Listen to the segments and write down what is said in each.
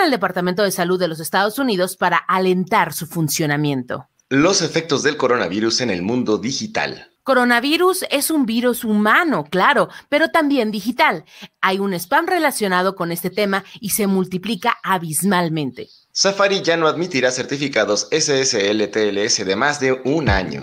al Departamento de Salud de los Estados Unidos para alentar su funcionamiento. Los efectos del coronavirus en el mundo digital. Coronavirus es un virus humano, claro, pero también digital. Hay un spam relacionado con este tema y se multiplica abismalmente. Safari ya no admitirá certificados SSL TLS de más de un año.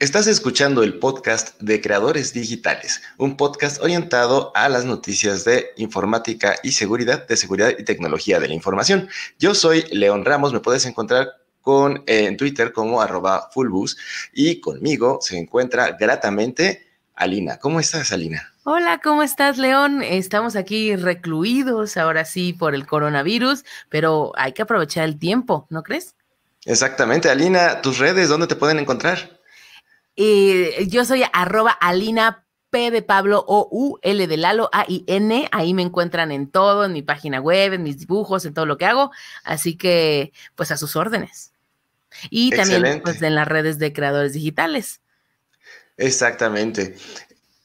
Estás escuchando el podcast de Creadores Digitales, un podcast orientado a las noticias de informática y seguridad, de seguridad y tecnología de la información. Yo soy León Ramos, me puedes encontrar con, eh, en Twitter como arroba fullbus y conmigo se encuentra gratamente Alina. ¿Cómo estás, Alina? Hola, ¿cómo estás, León? Estamos aquí recluidos ahora sí por el coronavirus, pero hay que aprovechar el tiempo, ¿no crees? Exactamente, Alina, tus redes, ¿dónde te pueden encontrar? Eh, yo soy arroba Alina P de Pablo O U L de Lalo A I N. Ahí me encuentran en todo, en mi página web, en mis dibujos, en todo lo que hago. Así que, pues a sus órdenes. Y también pues, en las redes de creadores digitales. Exactamente.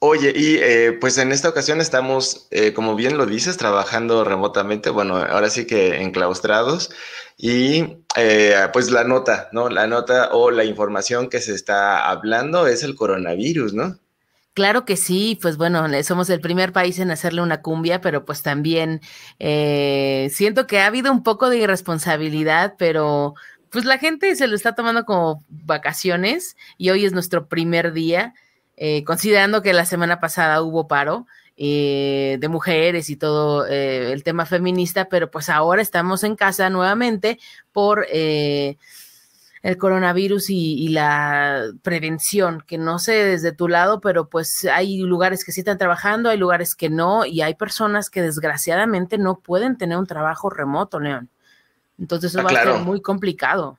Oye, y eh, pues en esta ocasión estamos, eh, como bien lo dices, trabajando remotamente, bueno, ahora sí que enclaustrados, y eh, pues la nota, ¿no? La nota o la información que se está hablando es el coronavirus, ¿no? Claro que sí, pues bueno, somos el primer país en hacerle una cumbia, pero pues también siento que ha habido un poco de irresponsabilidad, pero pues la gente se lo está tomando como vacaciones y hoy es nuestro primer día eh, considerando que la semana pasada hubo paro eh, de mujeres y todo eh, el tema feminista, pero pues ahora estamos en casa nuevamente por el coronavirus y, la prevención, que no sé desde tu lado, pero pues hay lugares que sí están trabajando, hay lugares que no, y hay personas que desgraciadamente no pueden tener un trabajo remoto, León. Entonces eso ah, va a ser muy complicado.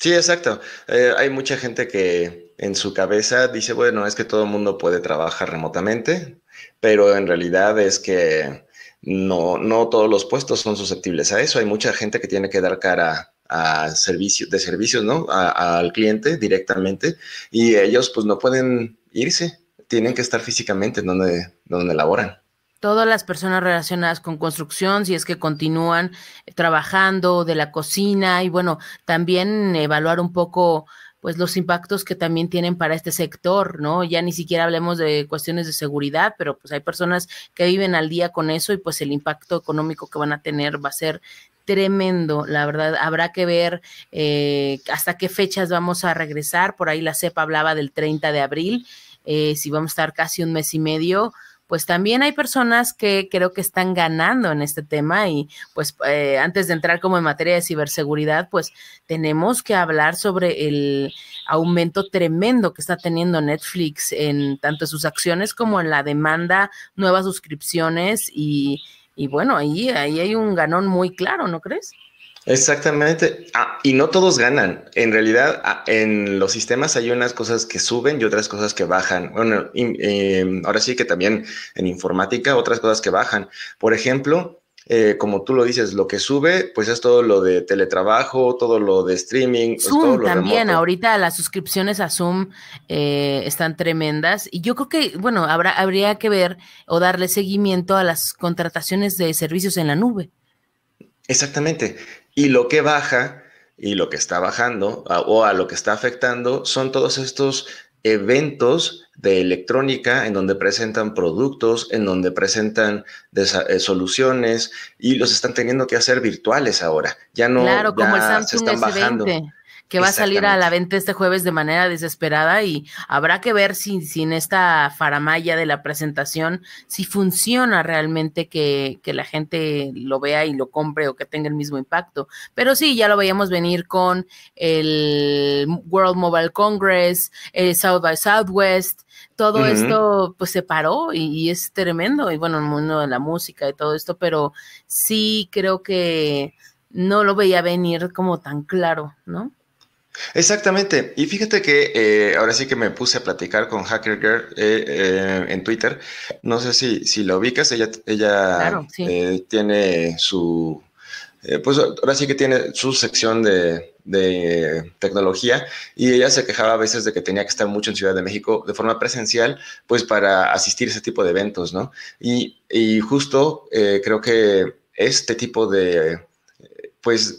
Sí, exacto. Eh, hay mucha gente que en su cabeza dice, bueno, es que todo el mundo puede trabajar remotamente, pero en realidad es que no, no todos los puestos son susceptibles a eso. Hay mucha gente que tiene que dar cara a servicio, de servicios, ¿no? al cliente directamente y ellos pues no pueden irse, tienen que estar físicamente donde, donde laboran todas las personas relacionadas con construcción, si es que continúan eh, trabajando de la cocina y bueno, también evaluar un poco pues los impactos que también tienen para este sector, ¿no? Ya ni siquiera hablemos de cuestiones de seguridad, pero pues hay personas que viven al día con eso y pues el impacto económico que van a tener va a ser tremendo, la verdad. Habrá que ver eh, hasta qué fechas vamos a regresar. Por ahí la CEPA hablaba del 30 de abril, eh, si vamos a estar casi un mes y medio pues también hay personas que creo que están ganando en este tema y pues eh, antes de entrar como en materia de ciberseguridad, pues tenemos que hablar sobre el aumento tremendo que está teniendo Netflix en tanto sus acciones como en la demanda, nuevas suscripciones y, y bueno, ahí, ahí hay un ganón muy claro, ¿no crees? Exactamente. Ah, y no todos ganan. En realidad, ah, en los sistemas hay unas cosas que suben y otras cosas que bajan. Bueno, y em, ahora sí que también en informática, otras cosas que bajan. Por ejemplo, eh, como tú lo dices, lo que sube, pues es todo lo de teletrabajo, todo lo de streaming. Pues, Zoom también, ahorita las suscripciones a Zoom eh, están tremendas. Y yo creo que, bueno, habrá, habría que ver o darle seguimiento a las contrataciones de servicios en la nube. Exactamente. Y lo que baja y lo que está bajando o a lo que está afectando son todos estos eventos de electrónica en donde presentan productos, en donde presentan eh, soluciones y los están teniendo que hacer virtuales ahora. Ya no claro, como el Samsung se están bajando que va a salir a la venta este jueves de manera desesperada y habrá que ver si sin esta faramaya de la presentación, si funciona realmente que, la gente lo vea y lo compre o que tenga el mismo impacto. Pero sí, ya lo veíamos venir con el World Mobile Congress, el South by Southwest, todo esto pues se paró y es tremendo. Y bueno, el mundo de la música y todo esto, pero sí creo que no lo veía venir como tan claro, ¿no? Exactamente. Y fíjate que eh, ahora sí que me puse a platicar con Hacker Girl eh, eh, en Twitter. No sé si, si la ubicas. Ella, ella tiene su. pues ahora sí que tiene su sección de, de tecnología y ella se quejaba a veces de que tenía que estar mucho en Ciudad de México de forma presencial, pues para asistir a ese tipo de eventos, ¿no? Y, y justo creo que este tipo de, pues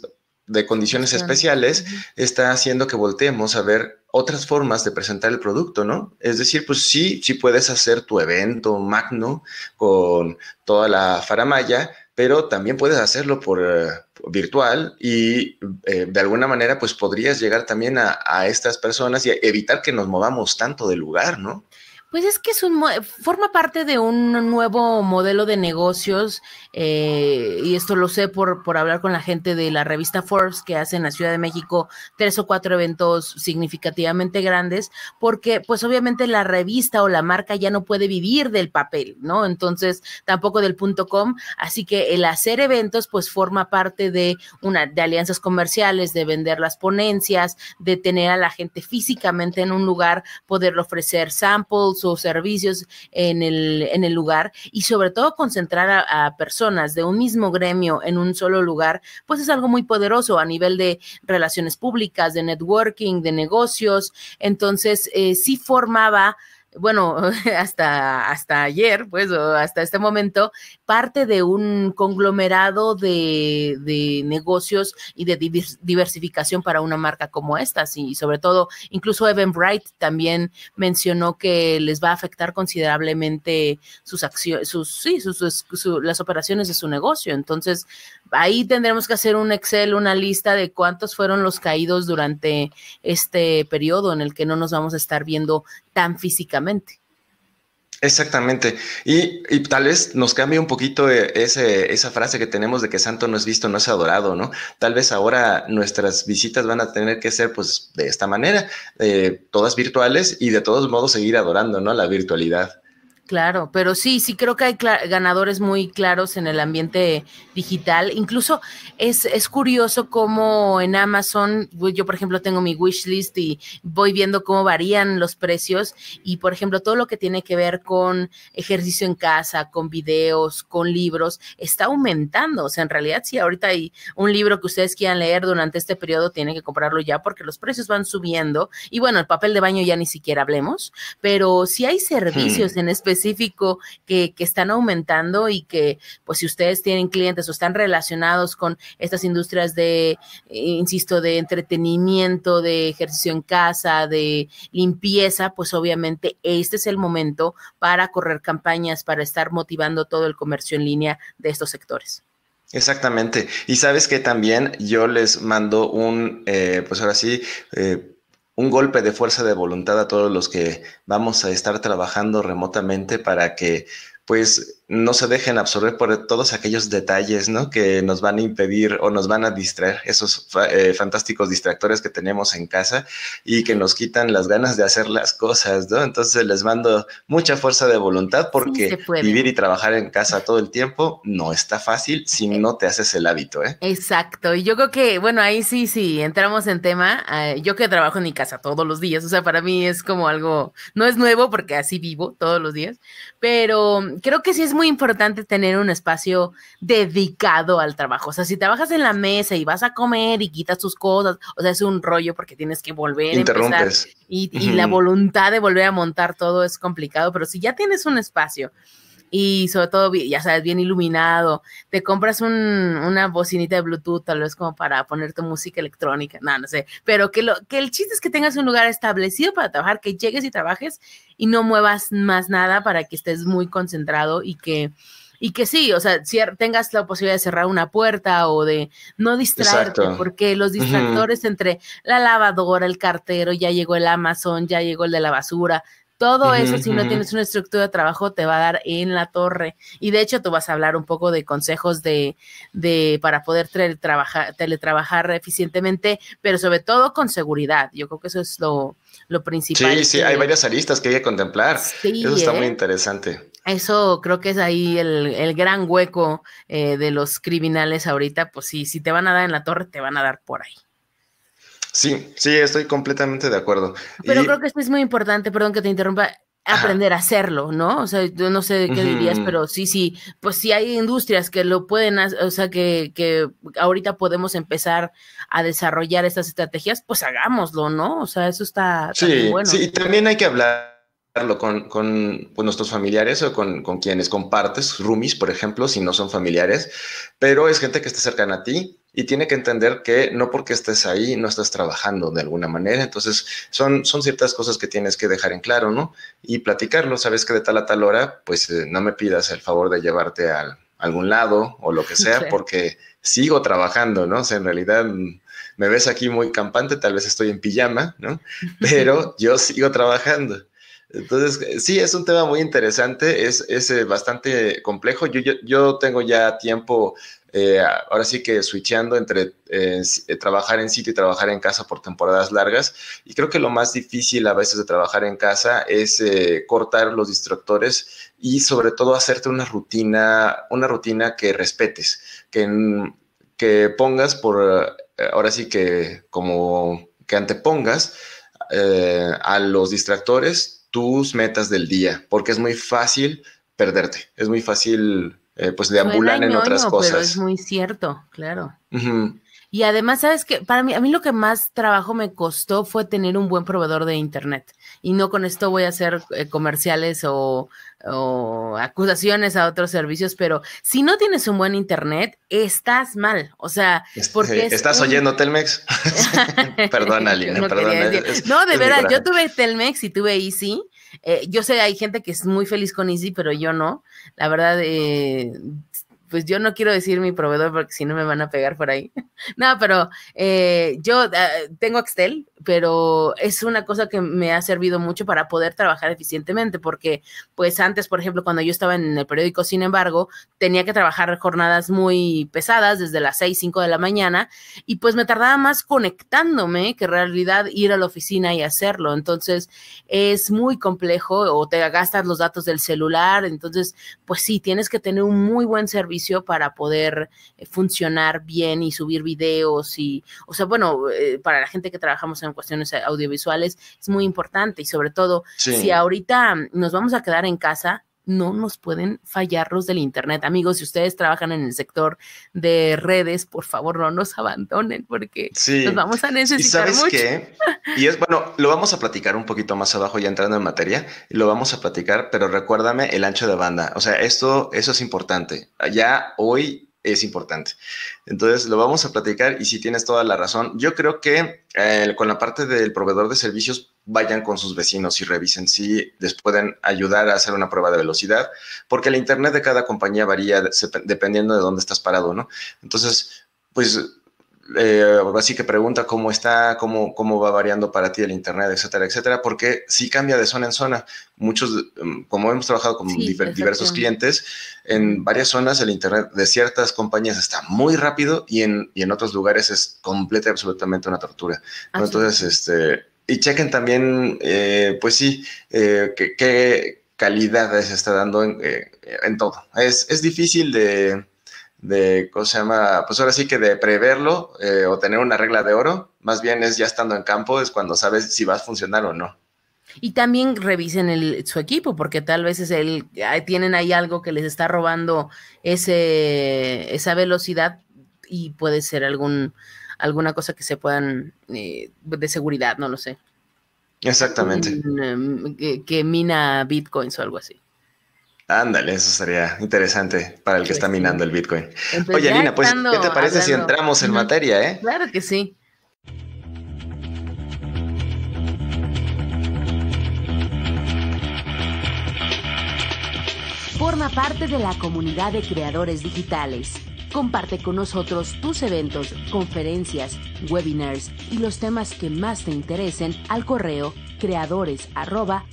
de condiciones especiales está haciendo que volteemos a ver otras formas de presentar el producto, ¿no? Es decir, pues sí, sí puedes hacer tu evento magno con toda la faramaya, pero también puedes hacerlo por eh, virtual y eh, de alguna manera pues podrías llegar también a, estas personas y evitar que nos movamos tanto de lugar, ¿no? Pues es que es un, forma parte de un nuevo modelo de negocios eh, y esto lo sé por, por hablar con la gente de la revista Forbes, que hace en la Ciudad de México tres o cuatro eventos significativamente grandes, porque pues obviamente la revista o la marca ya no puede vivir del papel, ¿no? Entonces, tampoco del punto com, así que el hacer eventos pues forma parte de una de alianzas comerciales, de vender las ponencias, de tener a la gente físicamente en un lugar, poder ofrecer samples o servicios en el, en el lugar y sobre todo concentrar a personas de un mismo gremio en un solo lugar, pues es algo muy poderoso a nivel de relaciones públicas, de networking, de negocios. Entonces, eh, sí formaba bueno, hasta, hasta ayer, pues, o hasta este momento, parte de un conglomerado de, negocios y de diversificación para una marca como esta. Y sobre todo, incluso Evan Bright también mencionó que les va a afectar considerablemente sus acciones, sus, sí, sus, las operaciones de su negocio. Entonces, ahí tendremos que hacer un Excel, una lista de cuántos fueron los caídos durante este periodo en el que no nos vamos a estar viendo tan físicamente. Exactamente. Y, y, tal vez nos cambie un poquito e, ese, esa frase que tenemos de que santo no es visto, no es adorado, ¿no? Tal vez ahora nuestras visitas van a tener que ser pues de esta manera, todas virtuales y de todos modos seguir adorando, ¿no? La virtualidad. Claro, pero sí, sí creo que hay ganadores muy claros en el ambiente digital. Incluso es, curioso cómo en Amazon, pues, yo por ejemplo tengo mi wish list y voy viendo cómo varían los precios y por ejemplo todo lo que tiene que ver con ejercicio en casa, con videos, con libros, está aumentando. O sea, en realidad si ahorita hay un libro que ustedes quieran leer durante este periodo, tienen que comprarlo ya porque los precios van subiendo. Y bueno, el papel de baño ya ni siquiera hablemos, pero si hay hmm. servicios en especial que, están aumentando y que, pues si ustedes tienen clientes o están relacionados con estas industrias de, eh, insisto, de entretenimiento, de ejercicio en casa, de limpieza, pues obviamente este es el momento para correr campañas, para estar motivando todo el comercio en línea de estos sectores. Exactamente. Y sabes que también yo les mando un, eh, pues ahora sí, eh, un golpe de fuerza de voluntad a todos los que vamos a estar trabajando remotamente para que pues no se dejen absorber por todos aquellos detalles ¿no? que nos van a impedir o nos van a distraer, esos eh, fantásticos distractores que tenemos en casa y que nos quitan las ganas de hacer las cosas, ¿no? Entonces les mando mucha fuerza de voluntad porque vivir y trabajar en casa todo el tiempo no está fácil si eh. no te haces el hábito, ¿eh? Exacto, y yo creo que, bueno, ahí sí, sí, entramos en tema, ah, yo que trabajo en mi casa todos los días, o sea, para mí es como algo, no es nuevo porque así vivo todos los días, pero creo que sí es muy muy importante tener un espacio dedicado al trabajo. O sea, si trabajas en la mesa y vas a comer y quitas tus cosas, o sea, es un rollo porque tienes que volver. Interrumpes. y, la voluntad de volver a montar todo es complicado, pero si ya tienes un espacio y sobre todo, ya sabes, bien iluminado. Te compras un, una bocinita de Bluetooth, tal vez como para poner tu música electrónica, no, no sé, pero que, lo, que el chiste es que tengas un lugar establecido para trabajar, que llegues y trabajes y no muevas más nada para que estés muy concentrado y que... Y que sí, o sea, tengas la posibilidad de cerrar una puerta o de no distraerte, porque los distractores entre la lavadora, el cartero, ya llegó el Amazon, ya llegó el de la basura, todo eso, si no tienes una estructura de trabajo, te va a dar en la torre. Y de hecho, tú vas a hablar un poco de consejos de, para poder teletrabajar, teletrabajar eficientemente, pero sobre todo con seguridad. Yo creo que eso es lo, principal. Sí, sí, hay varias aristas que hay que contemplar. eso está muy ¿eh? interesante. Eso creo que es ahí el, gran hueco eh, de los criminales ahorita. Pues sí, si te van a dar en la torre, te van a dar por ahí. Sí, sí, estoy completamente de acuerdo. Pero creo que esto es muy importante, perdón que te interrumpa, aprender a hacerlo, ¿no? O sea, yo no sé qué dirías, pero sí, sí, pues si hay industrias que lo pueden, hacer, o sea, que, que ahorita podemos empezar a desarrollar estas estrategias, pues hagámoslo, ¿no? O sea, eso está muy bueno. Sí, y también hay que hablarlo con, con, pues, nuestros familiares o con, con, quienes compartes, roomies, por ejemplo, si no son familiares, pero es gente que está cercana a ti, y tiene que entender que no porque estés ahí no estás trabajando de alguna manera. Entonces, son, son ciertas cosas que tienes que dejar en claro, ¿no? Y platicar, ¿no? Sabes que de tal a tal hora, pues eh, no me pidas el favor de llevarte a algún lado o lo que sea, porque sigo trabajando, ¿no? O sea, en realidad mm, me ves aquí muy campante, tal vez estoy en pijama, ¿no? Pero yo sigo trabajando. Entonces, eh, sí, es un tema muy interesante, es, es eh, bastante complejo. yo tengo ya tiempo eh, ahora sí que switchando entre eh, eh, trabajar en sitio y trabajar en casa por temporadas largas. Y creo que lo más difícil a veces de trabajar en casa es cortar los distractores y sobre todo hacerte una rutina, una rutina que respetes, que, mm, que pongas por, ahora sí que como que antepongas a los distractores tus metas del día, porque es muy fácil perderte, es muy fácil eh, pues deambulan en otras cosas. Pero es muy cierto, claro. Y además, ¿sabes qué? Para mí, a mí lo que más trabajo me costó fue tener un buen proveedor de Internet. Y no con esto voy a hacer eh, comerciales o, acusaciones a otros servicios, pero si no tienes un buen Internet, estás mal. O sea, porque... Eh, estás oyendo Telmex. perdón, Alina, perdón. no, de verdad, yo tuve Telmex y tuve Easy eh, yo sé, hay gente que es muy feliz con Easy, pero yo no. La verdad, eh, pues yo no quiero decir mi proveedor porque si no me van a pegar por ahí. no, pero eh, yo eh, tengo Excel, pero es una cosa que me ha servido mucho para poder trabajar eficientemente, porque pues antes, por ejemplo, cuando yo estaba en el periódico, sin embargo, tenía que trabajar jornadas muy pesadas desde las 6, 5 de la mañana y pues me tardaba más conectándome que en realidad ir a la oficina y hacerlo. Entonces es muy complejo o te gastas los datos del celular, entonces pues sí, tienes que tener un muy buen servicio para poder eh, funcionar bien y subir videos y, o sea, bueno, eh, para la gente que trabajamos en cuestiones audiovisuales es muy importante y sobre todo si ahorita nos vamos a quedar en casa, no nos pueden fallar los del Internet. Amigos, si ustedes trabajan en el sector de redes, por favor no nos abandonen porque nos vamos a necesitar. ¿Y sabes qué? Y es bueno, lo vamos a platicar un poquito más abajo ya entrando en materia, lo vamos a platicar, pero recuérdame el ancho de banda. O sea, esto, eso es importante. Ya hoy es importante. Entonces, lo vamos a platicar y si tienes toda la razón, yo creo que eh, con la parte del proveedor de servicios vayan con sus vecinos y revisen si les pueden ayudar a hacer una prueba de velocidad, porque el Internet de cada compañía varía dependiendo de dónde estás parado, ¿no? Entonces, pues eh, así que pregunta cómo está, cómo, cómo va variando para ti el Internet, etcétera, etcétera, porque sí cambia de zona en zona. Muchos, mm, como hemos trabajado con diversos clientes, en varias zonas el Internet de ciertas compañías está muy rápido y en, y en otros lugares es completa y absolutamente una tortura. Entonces, este, y chequen también, eh, pues sí, eh, qué calidad se está dando en, eh, todo. Es, difícil de, ¿cómo se llama? Pues ahora sí que de preverlo eh, o tener una regla de oro, más bien es ya estando en campo, es cuando sabes si vas a funcionar o no. Y también revisen el, su equipo, porque tal vez es el, tienen ahí algo que les está robando ese, esa velocidad y puede ser algún alguna cosa que se puedan, eh, de seguridad, no lo sé. Exactamente. Mm, que, mina bitcoins o algo así. Ándale, eso sería interesante para el que pues está minando el bitcoin. Oye, Lina, pues, ¿qué te parece si entramos en materia, eh? Claro que sí. Forma parte de la comunidad de creadores digitales. Comparte con nosotros tus eventos, conferencias, webinars y los temas que más te interesen al correo creadores arroba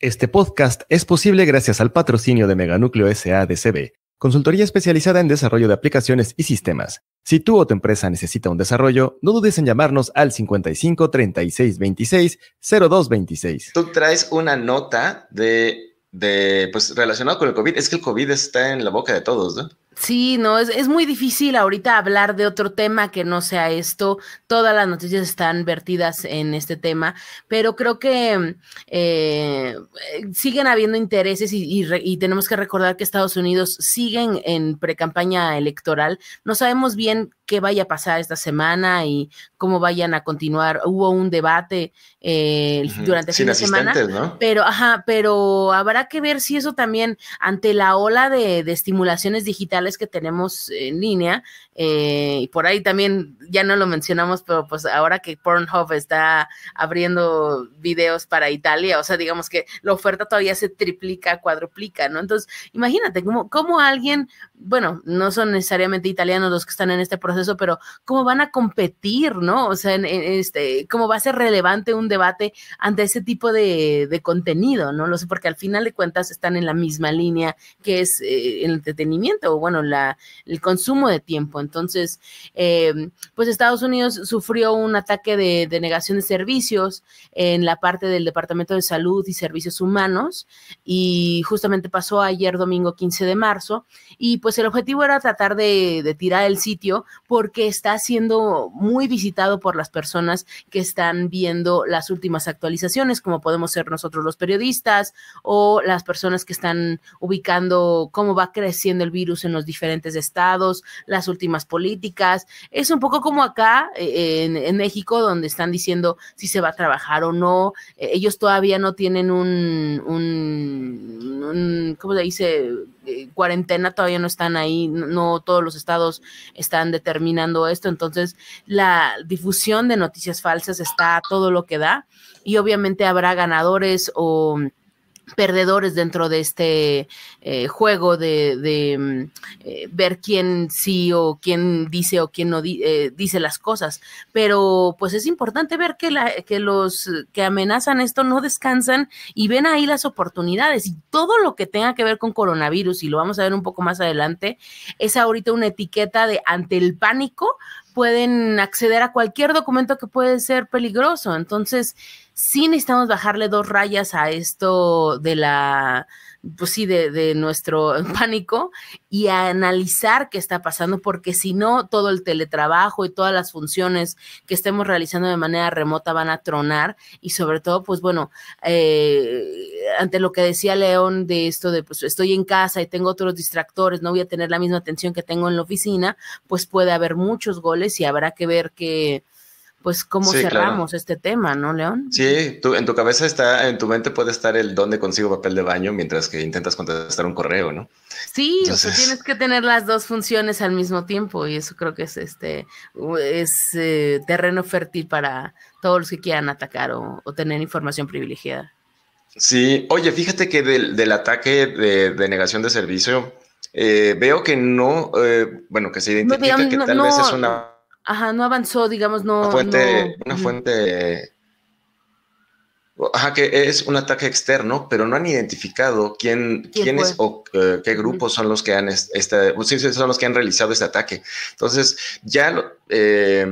Este podcast es posible gracias al patrocinio de Meganúcleo SADCB Consultoría especializada en desarrollo de aplicaciones y sistemas. Si tú o tu empresa necesita un desarrollo, no dudes en llamarnos al 55 36 26 02 26. Tú traes una nota de, de pues relacionado con el COVID. Es que el COVID está en la boca de todos, ¿no? Sí, no, es, es, muy difícil ahorita hablar de otro tema que no sea esto. Todas las noticias están vertidas en este tema, pero creo que eh, siguen habiendo intereses y, tenemos que recordar que Estados Unidos siguen en, pre-campaña electoral. No sabemos bien qué vaya a pasar esta semana y cómo vayan a continuar. Hubo un debate eh, durante esta semana, pero ajá, pero habrá que ver si eso también ante la ola de estimulaciones digitales que tenemos en línea, eh, y por ahí también, ya no lo mencionamos, pero pues ahora que Pornhub está abriendo videos para Italia, o sea, digamos que la oferta todavía se triplica, cuadruplica, ¿no? Entonces, imagínate cómo, cómo alguien, bueno, no son necesariamente italianos los que están en este proceso, pero cómo van a competir, ¿no? O sea, este, cómo va a ser relevante un debate ante ese tipo de, contenido, ¿no? Lo sé, porque al final de cuentas están en la misma línea que es eh, el entretenimiento o, bueno, la, el consumo de tiempo. Entonces, eh, pues Estados Unidos sufrió un ataque de, negación de servicios en la parte del Departamento de Salud y Servicios Humanos y justamente pasó ayer domingo 15 de marzo y pues el objetivo era tratar de, de tirar el sitio porque está siendo muy visitado por las personas que están viendo las últimas actualizaciones, como podemos ser nosotros los periodistas o las personas que están ubicando cómo va creciendo el virus en los diferentes estados, las últimas políticas. Es un poco como acá eh, en, México, donde están diciendo si se va a trabajar o no. Eh, ellos todavía no tienen un, un, ¿cómo se dice? Eh, cuarentena, todavía no están ahí, no, todos los estados están determinando esto. Entonces, la difusión de noticias falsas está todo lo que da y obviamente habrá ganadores o perdedores dentro de este eh, juego de, mm, eh, ver quién sí o quién dice o quién no eh, dice las cosas. Pero pues es importante ver que, que los que amenazan esto no descansan y ven ahí las oportunidades. Y todo lo que tenga que ver con coronavirus, y lo vamos a ver un poco más adelante, es ahorita una etiqueta de ante el pánico pueden acceder a cualquier documento que puede ser peligroso. Entonces, sí necesitamos bajarle dos rayas a esto de la, pues sí, de, nuestro pánico y a analizar qué está pasando, porque si no, todo el teletrabajo y todas las funciones que estemos realizando de manera remota van a tronar y sobre todo, pues bueno, eh, ante lo que decía León de esto de, pues estoy en casa y tengo otros distractores, no voy a tener la misma atención que tengo en la oficina, pues puede haber muchos goles y habrá que ver que pues cómo cerramos este tema, ¿no, León? Sí, tú, en tu cabeza está, en tu mente puede estar el dónde consigo papel de baño mientras que intentas contestar un correo, ¿no? Sí, tienes que tener las dos funciones al mismo tiempo y eso creo que es este es eh, terreno fértil para todos los que quieran atacar o, tener información privilegiada. Sí, oye, fíjate que del, ataque de, negación de servicio, eh, veo que no, eh, bueno, que se identifica que tal vez es una Ajá, no avanzó, digamos, no. Una fuente, Ajá, que es un ataque externo, pero no han identificado quién, quiénes o eh, qué grupos son los que han este, son los que han realizado este ataque. Entonces, ya eh,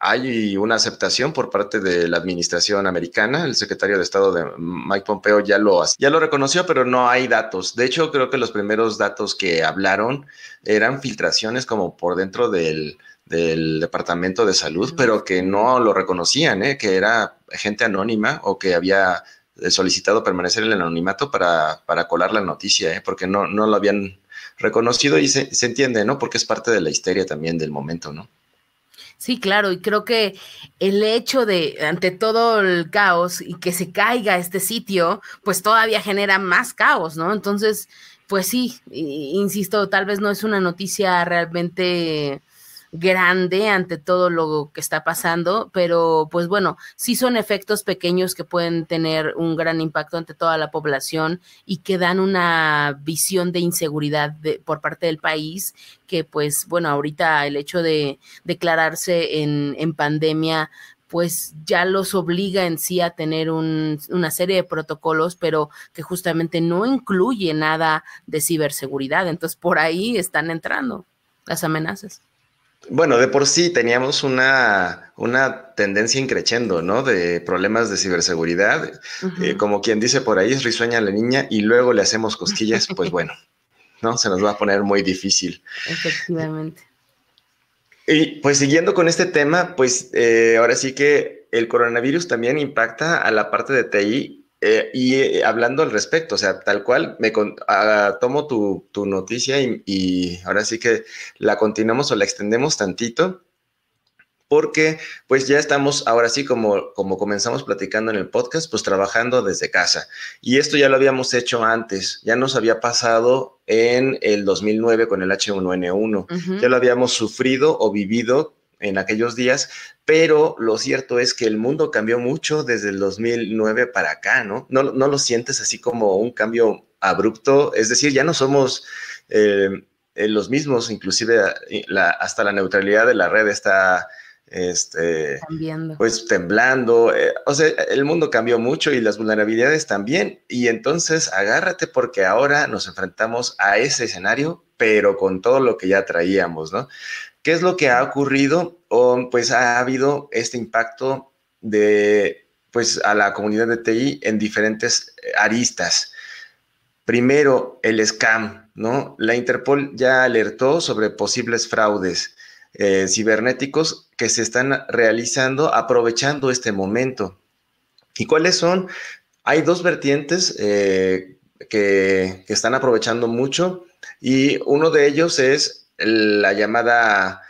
hay una aceptación por parte de la administración americana. El secretario de Estado de Mike Pompeo ya lo, ya lo reconoció, pero no hay datos. De hecho, creo que los primeros datos que hablaron eran filtraciones como por dentro del, del Departamento de Salud, pero que no lo reconocían, ¿eh? que era gente anónima o que había eh, solicitado permanecer en el anonimato para, para colar la noticia, ¿eh? porque no, no lo habían reconocido y se, se, entiende, ¿no? Porque es parte de la histeria también del momento, ¿no? Sí, claro, y creo que el hecho de, ante todo el caos y que se caiga este sitio, pues todavía genera más caos, ¿no? Entonces, pues sí, insisto, tal vez no es una noticia realmente grande ante todo lo que está pasando, pero pues bueno, sí son efectos pequeños que pueden tener un gran impacto ante toda la población y que dan una visión de inseguridad por parte del país que pues bueno, ahorita el hecho de declararse en, pandemia pues ya los obliga en sí a tener una serie de protocolos, pero que justamente no incluye nada de ciberseguridad. Entonces, por ahí están entrando las amenazas. Bueno, de por sí teníamos una, una tendencia increciendo, ¿no? De problemas de ciberseguridad. Eh, como quien dice por ahí, es risueña la niña y luego le hacemos cosquillas, pues bueno, ¿no? Se nos va a poner muy difícil. Efectivamente. Y pues siguiendo con este tema, pues eh, ahora sí que el coronavirus también impacta a la parte de TI eh, y eh, hablando al respecto, o sea, tal cual, me ah, tomo tu, tu noticia y, ahora sí que la continuamos o la extendemos tantito, porque pues ya estamos, ahora sí, como, como comenzamos platicando en el podcast, pues trabajando desde casa. Y esto ya lo habíamos hecho antes, ya nos había pasado en el 2009 con el H1N1, ya lo habíamos sufrido o vivido en aquellos días, pero lo cierto es que el mundo cambió mucho desde el 2009 para acá, ¿no? ¿No, lo sientes así como un cambio abrupto? Es decir, ya no somos... Eh, los mismos, inclusive eh, hasta la neutralidad de la red está este, pues temblando. Eh, o sea, el mundo cambió mucho y las vulnerabilidades también. Y entonces agárrate porque ahora nos enfrentamos a ese escenario, pero con todo lo que ya traíamos, ¿no? ¿Qué es lo que ha ocurrido? o pues ha habido este impacto de, pues, a la comunidad de TI en diferentes eh, aristas. Primero, el scam, ¿no? La Interpol ya alertó sobre posibles fraudes eh, cibernéticos que se están realizando aprovechando este momento. ¿Y cuáles son? Hay dos vertientes eh, que, que están aprovechando mucho y uno de ellos es la llamada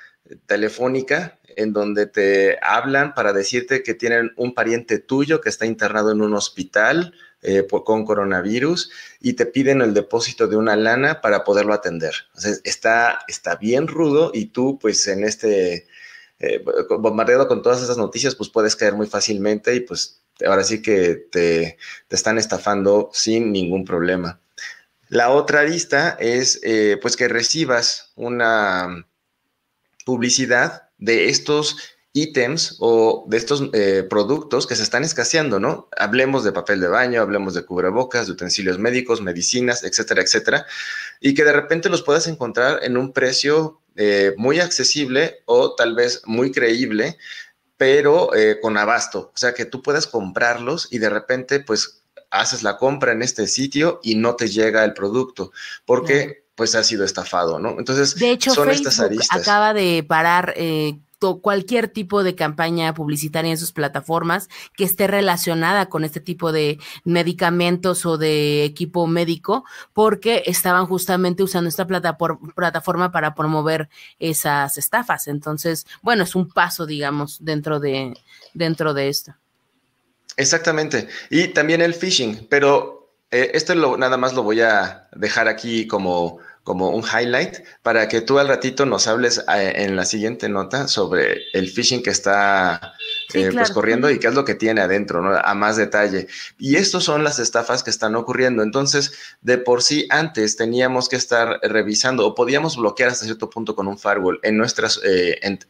telefónica en donde te hablan para decirte que tienen un pariente tuyo que está internado en un hospital eh, con coronavirus y te piden el depósito de una lana para poderlo atender. está, bien rudo y tú pues en este eh, bombardeado con todas esas noticias pues puedes caer muy fácilmente y pues ahora sí que te están estafando sin ningún problema. La otra vista es eh, pues que recibas una publicidad de estos ítems o de estos eh, productos que se están escaseando, ¿no? Hablemos de papel de baño, hablemos de cubrebocas, de utensilios médicos, medicinas, etcétera, etcétera, y que de repente los puedas encontrar en un precio eh, muy accesible o tal vez muy creíble, pero con abasto, o sea, que tú puedas comprarlos y de repente, pues haces la compra en este sitio y no te llega el producto, porque pues ha sido estafado, ¿no? Entonces, de hecho, son estas aristas. acaba de parar eh, cualquier tipo de campaña publicitaria en sus plataformas que esté relacionada con este tipo de medicamentos o de equipo médico, porque estaban justamente usando esta plataforma para promover esas estafas. Entonces, bueno, es un paso, digamos, dentro de, dentro de esto. Exactamente. Y también el phishing, pero eh, esto nada más lo voy a dejar aquí como, como un highlight para que tú al ratito nos hables eh, en la siguiente nota sobre el phishing que está eh, pues, corriendo y qué es lo que tiene adentro, A más detalle. Y estas son las estafas que están ocurriendo. Entonces, de por sí antes teníamos que estar revisando o podíamos bloquear hasta cierto punto con un firewall en nuestras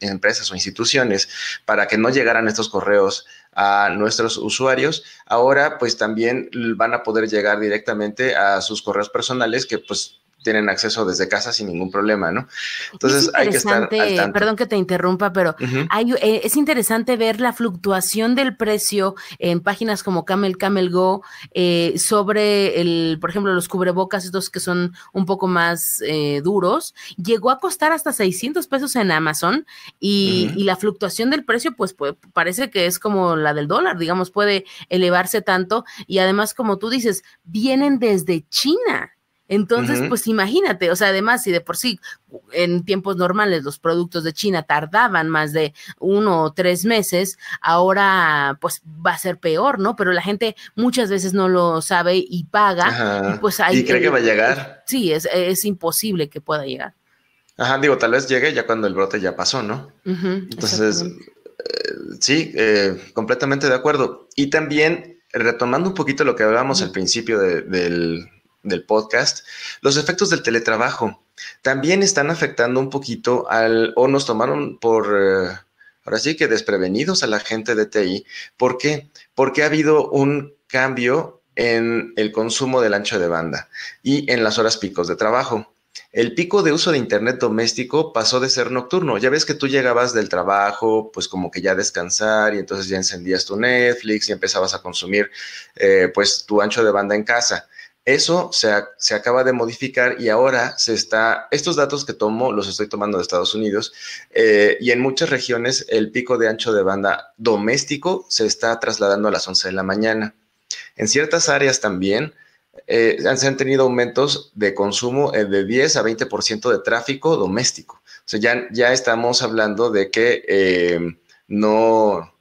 empresas o instituciones para que no llegaran estos correos a nuestros usuarios, ahora pues también van a poder llegar directamente a sus correos personales que pues tienen acceso desde casa sin ningún problema, ¿no? Entonces hay que estar al tanto. Perdón que te interrumpa, pero eh, es interesante ver la fluctuación del precio en páginas como Camel Camel Go eh, sobre el, por ejemplo, los cubrebocas estos que son un poco más eh, duros. Llegó a costar hasta 600 pesos en Amazon y, la fluctuación del precio, pues, pues, parece que es como la del dólar, digamos, puede elevarse tanto y además, como tú dices, vienen desde China. Entonces, pues imagínate, o sea, además, si de por sí en tiempos normales los productos de China tardaban más de uno o tres meses, ahora pues va a ser peor, ¿no? Pero la gente muchas veces no lo sabe y paga. Y pues hay, ¿Y cree que va a llegar? Sí, es, imposible que pueda llegar. Ajá, digo, tal vez llegue ya cuando el brote ya pasó, ¿no? Entonces, eh, sí, eh, completamente de acuerdo. Y también, retomando un poquito lo que hablábamos al principio del, del podcast, los efectos del teletrabajo también están afectando un poquito al, o nos tomaron por, eh, ahora sí que desprevenidos a la gente de TI. ¿Por qué? Porque ha habido un cambio en el consumo del ancho de banda y en las horas picos de trabajo. El pico de uso de Internet doméstico pasó de ser nocturno. Ya ves que tú llegabas del trabajo, pues como que ya a descansar y entonces ya encendías tu Netflix y empezabas a consumir eh, pues tu ancho de banda en casa. Eso se, se, acaba de modificar y ahora se está, estos datos que tomo los estoy tomando de Estados Unidos eh, y en muchas regiones el pico de ancho de banda doméstico se está trasladando a las 11 de la mañana. En ciertas áreas también eh, se han tenido aumentos de consumo eh, de 10 a 20% de tráfico doméstico. O sea, ya, ya estamos hablando de que no,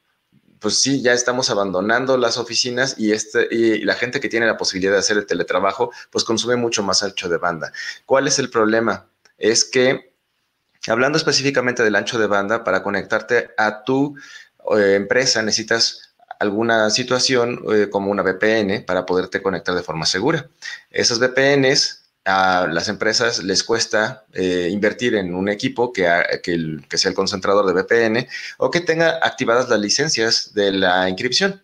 pues sí, ya estamos abandonando las oficinas y, este, y la gente que tiene la posibilidad de hacer el teletrabajo, pues consume mucho más ancho de banda. ¿Cuál es el problema? Es que, hablando específicamente del ancho de banda, para conectarte a tu eh, empresa necesitas alguna situación eh, como una VPN para poderte conectar de forma segura. Esas VPNs a las empresas les cuesta eh, invertir en un equipo que, que, sea el concentrador de VPN o que tenga activadas las licencias de la inscripción.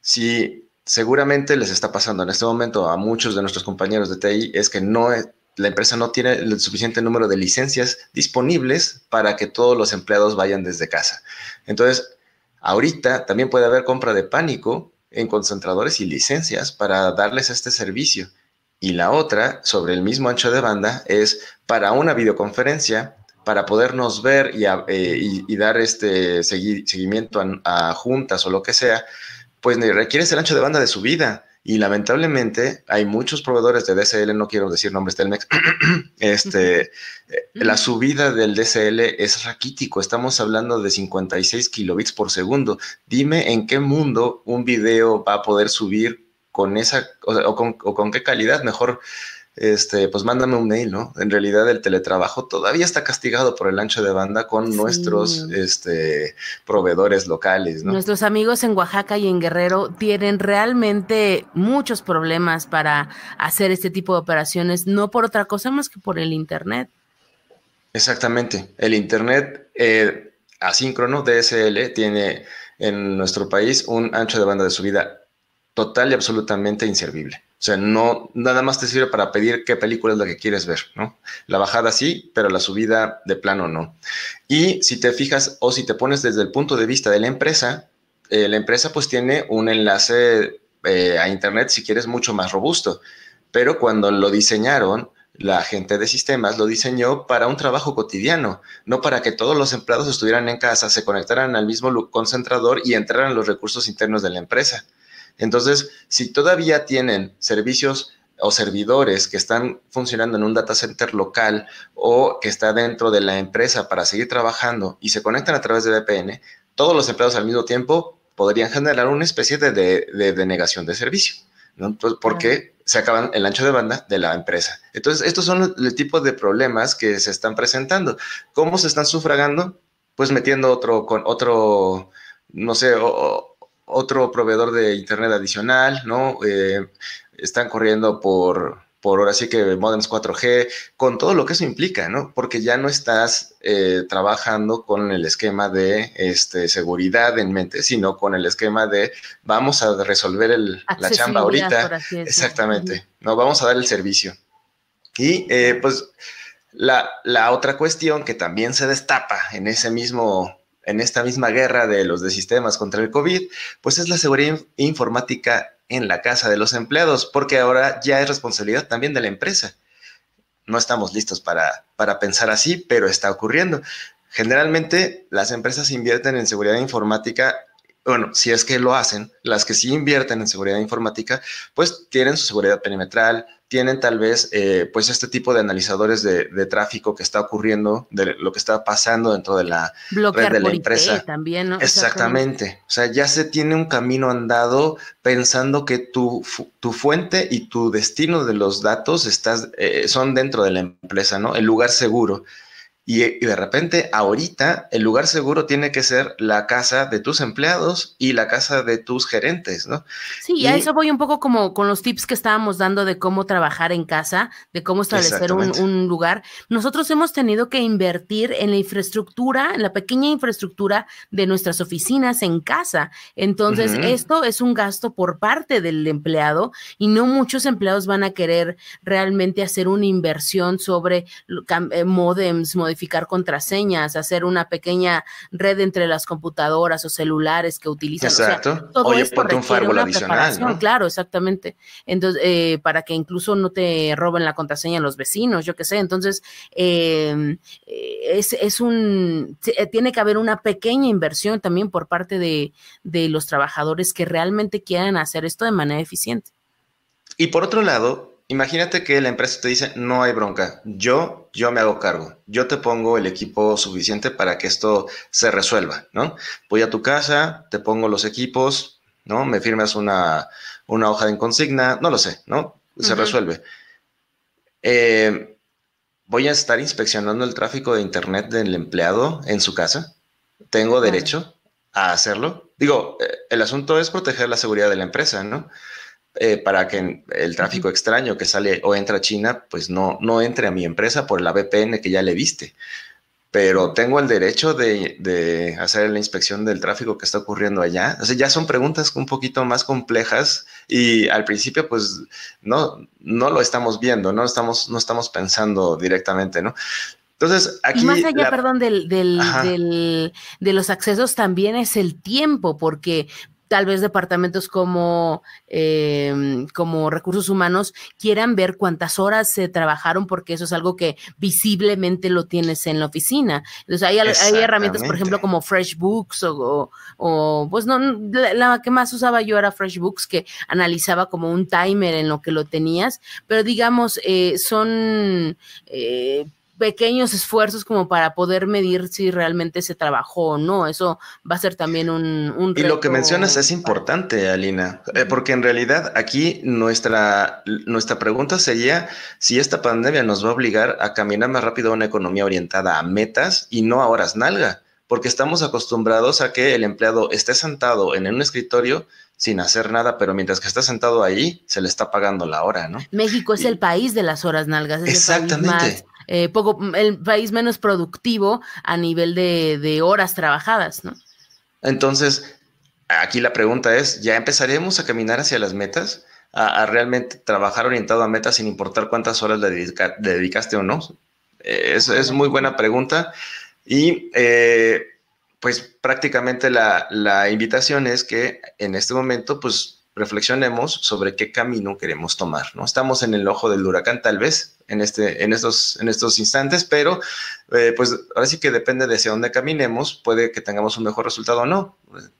Si seguramente les está pasando en este momento a muchos de nuestros compañeros de TI es que no la empresa no tiene el suficiente número de licencias disponibles para que todos los empleados vayan desde casa. Entonces, ahorita también puede haber compra de pánico en concentradores y licencias para darles este servicio y la otra sobre el mismo ancho de banda es para una videoconferencia para podernos ver y, eh, dar este seguimiento a, juntas o lo que sea, pues requiere el ancho de banda de subida. Y lamentablemente hay muchos proveedores de DSL, no quiero decir nombres Telmex, este, eh, la subida del DSL es raquítico, estamos hablando de 56 kilobits por segundo. Dime en qué mundo un video va a poder subir con esa, o, con, qué calidad, mejor este, pues mándame un mail, ¿no? En realidad el teletrabajo todavía está castigado por el ancho de banda con nuestros este, proveedores locales, ¿no? Nuestros amigos en Oaxaca y en Guerrero tienen realmente muchos problemas para hacer este tipo de operaciones, no por otra cosa más que por el Internet. Exactamente, el Internet eh, asíncrono, DSL, tiene en nuestro país un ancho de banda de subida total y absolutamente inservible. O sea, no, nada más te sirve para pedir qué película es la que quieres ver, ¿no? La bajada sí, pero la subida de plano no. Y si te fijas o si te pones desde el punto de vista de la empresa, eh, la empresa pues tiene un enlace eh, a Internet, si quieres, mucho más robusto. Pero cuando lo diseñaron, la gente de sistemas lo diseñó para un trabajo cotidiano, no para que todos los empleados estuvieran en casa, se conectaran al mismo concentrador y entraran los recursos internos de la empresa. Entonces, si todavía tienen servicios o servidores que están funcionando en un data center local o que está dentro de la empresa para seguir trabajando y se conectan a través de VPN, todos los empleados al mismo tiempo podrían generar una especie de, denegación de servicio, ¿no? porque se acaban el ancho de banda de la empresa. Entonces, estos son el tipo de problemas que se están presentando. ¿Cómo se están sufragando? Pues metiendo otro, con otro, no sé, o, otro proveedor de internet adicional, ¿no? Eh, están corriendo por, por ahora sí que modems 4G, con todo lo que eso implica, ¿no? Porque ya no estás eh, trabajando con el esquema de este, seguridad en mente, sino con el esquema de vamos a resolver la chamba ahorita. Exactamente, ¿no? Vamos a dar el servicio. Y eh, pues la, la otra cuestión que también se destapa en ese mismo en esta misma guerra de los de sistemas contra el COVID, pues es la seguridad informática en la casa de los empleados, porque ahora ya es responsabilidad también de la empresa. No estamos listos para, para pensar así, pero está ocurriendo. Generalmente las empresas invierten en seguridad informática bueno, si es que lo hacen, las que sí invierten en seguridad informática, pues tienen su seguridad perimetral, tienen tal vez eh, pues este tipo de analizadores de, tráfico que está ocurriendo, de lo que está pasando dentro de la red de la empresa. también, ¿no? Exactamente. O sea, ya se tiene un camino andado pensando que tu, tu fuente y tu destino de los datos estás, eh, son dentro de la empresa, ¿no? El lugar seguro. Y, de repente, ahorita, el lugar seguro tiene que ser la casa de tus empleados y la casa de tus gerentes, ¿no? Sí, y a eso voy un poco como con los tips que estábamos dando de cómo trabajar en casa, de cómo establecer un, lugar. Nosotros hemos tenido que invertir en la infraestructura, en la pequeña infraestructura de nuestras oficinas en casa. Entonces, esto es un gasto por parte del empleado y no muchos empleados van a querer realmente hacer una inversión sobre eh, modems, modificaciones contraseñas, hacer una pequeña red entre las computadoras o celulares que utilizan. Exacto. Oye, esto un adicional, claro, exactamente. Entonces, eh, para que incluso no te roben la contraseña los vecinos, yo qué sé. Entonces, em, eh, es, un, eh, tiene que haber una pequeña inversión también por parte de los trabajadores que realmente quieran hacer esto de manera eficiente. Y por otro lado, Imagínate que la empresa te dice, no hay bronca, yo, yo me hago cargo, yo te pongo el equipo suficiente para que esto se resuelva, ¿no? Voy a tu casa, te pongo los equipos, ¿no? Me firmas una, hoja de consigna, no lo sé, ¿no? Se resuelve. Eh, voy a estar inspeccionando el tráfico de Internet del empleado en su casa, tengo derecho a hacerlo. Digo, eh, el asunto es proteger la seguridad de la empresa, ¿no? Eh, para que el tráfico extraño que sale o entra a China, pues no, no entre a mi empresa por la VPN que ya le viste. Pero tengo el derecho de, de hacer la inspección del tráfico que está ocurriendo allá. O sea, ya son preguntas un poquito más complejas y al principio, pues no, no lo estamos viendo, no estamos, no estamos pensando directamente, ¿no? Entonces, aquí. Y más allá, perdón, del, del, de los accesos también es el tiempo, porque tal vez departamentos como, em, como recursos humanos quieran ver cuántas horas se trabajaron, porque eso es algo que visiblemente lo tienes en la oficina. Entonces, hay, herramientas, por ejemplo, como FreshBooks o, o, pues no, la, que más usaba yo era FreshBooks, que analizaba como un timer en lo que lo tenías, pero digamos, eh, son... Eh, pequeños esfuerzos como para poder medir si realmente se trabajó o no. Eso va a ser también un... Y lo que mencionas es importante, Alina, eh, porque en realidad aquí nuestra, nuestra pregunta sería si esta pandemia nos va a obligar a caminar más rápido a una economía orientada a metas y no a horas nalga, porque estamos acostumbrados a que el empleado esté sentado en un escritorio sin hacer nada, pero mientras que está sentado ahí, se le está pagando la hora, ¿no? México es el país de las horas nalgas. exactamente. Eh, poco, el país menos productivo a nivel de, horas trabajadas, ¿no? Entonces, aquí la pregunta es, ¿ya empezaremos a caminar hacia las metas? A, realmente trabajar orientado a metas sin importar cuántas horas le, dedicaste o no? Eh, Esa es, muy buena pregunta. Y eh, pues prácticamente la, la, invitación es que en este momento pues reflexionemos sobre qué camino queremos tomar. ¿no? Estamos en el ojo del huracán tal vez en, este, en, estos, en estos instantes, pero eh, pues ahora sí que depende de hacia dónde caminemos, puede que tengamos un mejor resultado o no.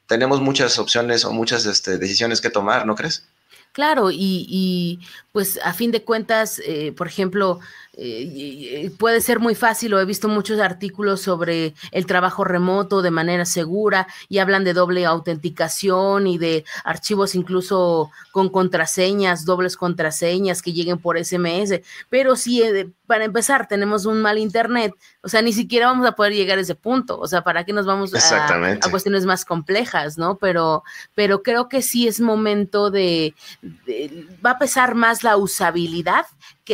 Tenemos muchas opciones o muchas este, decisiones que tomar, ¿no crees? Claro, y, pues a fin de cuentas, eh, por ejemplo, eh, puede ser muy fácil, o he visto muchos artículos sobre el trabajo remoto de manera segura y hablan de doble autenticación y de archivos incluso con contraseñas, dobles contraseñas que lleguen por SMS. Pero si eh, para empezar, tenemos un mal Internet, o sea, ni siquiera vamos a poder llegar a ese punto, o sea, ¿para qué nos vamos a, cuestiones más complejas, no? Pero, pero creo que sí es momento de va a pesar más la usabilidad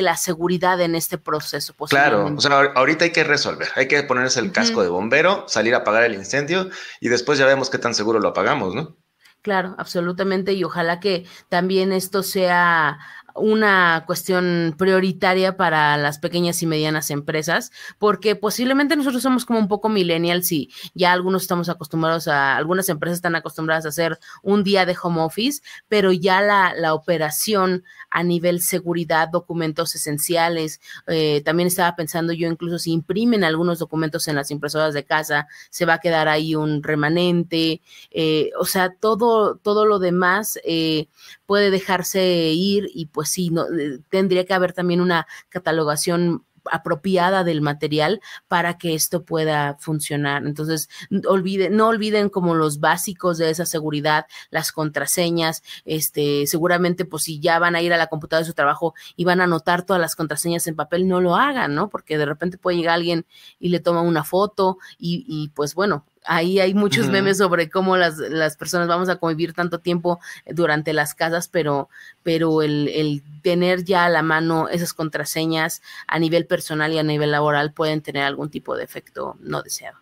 la seguridad en este proceso. Claro, o sea, ahorita hay que resolver, hay que ponerse el casco de bombero, salir a apagar el incendio y después ya vemos qué tan seguro lo apagamos, ¿no? Claro, absolutamente, y ojalá que también esto sea una cuestión prioritaria para las pequeñas y medianas empresas, porque posiblemente nosotros somos como un poco millennials y ya algunos estamos acostumbrados a, algunas empresas están acostumbradas a hacer un día de home office, pero ya la, la operación a nivel seguridad, documentos esenciales. Eh, también estaba pensando yo incluso si imprimen algunos documentos en las impresoras de casa, se va a quedar ahí un remanente. Eh, o sea, todo, todo lo demás eh, puede dejarse ir y pues sí, no, tendría que haber también una catalogación apropiada del material para que esto pueda funcionar. Entonces, olviden, no olviden como los básicos de esa seguridad, las contraseñas, este, seguramente pues si ya van a ir a la computadora de su trabajo y van a anotar todas las contraseñas en papel, no lo hagan, ¿no? Porque de repente puede llegar alguien y le toma una foto y, y pues bueno, Ahí hay muchos memes sobre cómo las, personas vamos a convivir tanto tiempo durante las casas, pero, pero el, el, tener ya a la mano esas contraseñas a nivel personal y a nivel laboral pueden tener algún tipo de efecto no deseado.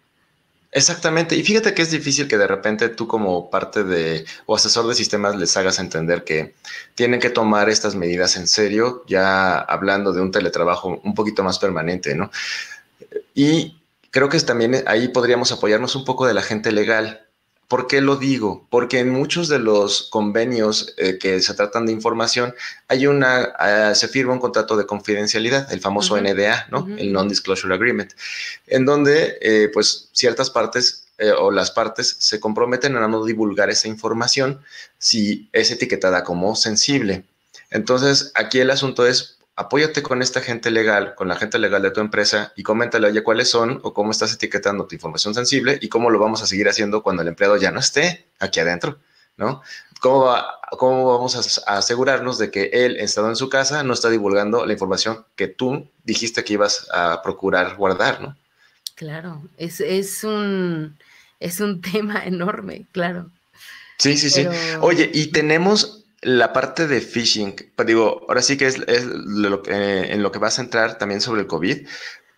Exactamente, y fíjate que es difícil que de repente tú como parte de o asesor de sistemas les hagas entender que tienen que tomar estas medidas en serio, ya hablando de un teletrabajo un poquito más permanente, ¿no? Y creo que también eh, ahí podríamos apoyarnos un poco de la gente legal. ¿Por qué lo digo? Porque en muchos de los convenios eh, que se tratan de información, hay una, ah, se firma un contrato de confidencialidad, el famoso NDA, ¿no? El Non-Disclosure Agreement, en donde, eh, pues, ciertas partes o las partes se comprometen a no divulgar esa información si es etiquetada como sensible. Entonces, aquí el asunto es apóyate con esta gente legal, con la gente legal de tu empresa y coméntale, oye, cuáles son o cómo estás etiquetando tu información sensible y cómo lo vamos a seguir haciendo cuando el empleado ya no esté aquí adentro, ¿no? ¿Cómo, cómo vamos a, asegurarnos de que él, estado en su casa, no está divulgando la información que tú dijiste que ibas a procurar guardar, ¿no? Claro, es, un, es un tema enorme, claro. Sí, sí, sí. Oye, y tenemos la parte de phishing, pues, digo, ahora sí que es, eh, en lo que vas a entrar también sobre el COVID,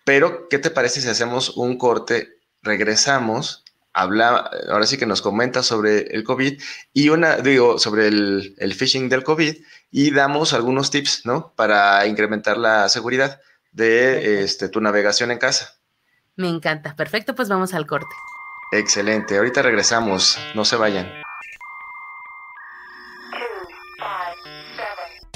pero ¿qué te parece si hacemos un corte, regresamos, habla, ahora sí que nos comenta sobre el COVID y una, digo, sobre el, el phishing del COVID y damos algunos tips, ¿no? Para incrementar la seguridad de este, tu navegación en casa. Me encanta, perfecto, pues vamos al corte. Excelente, ahorita regresamos, no se vayan.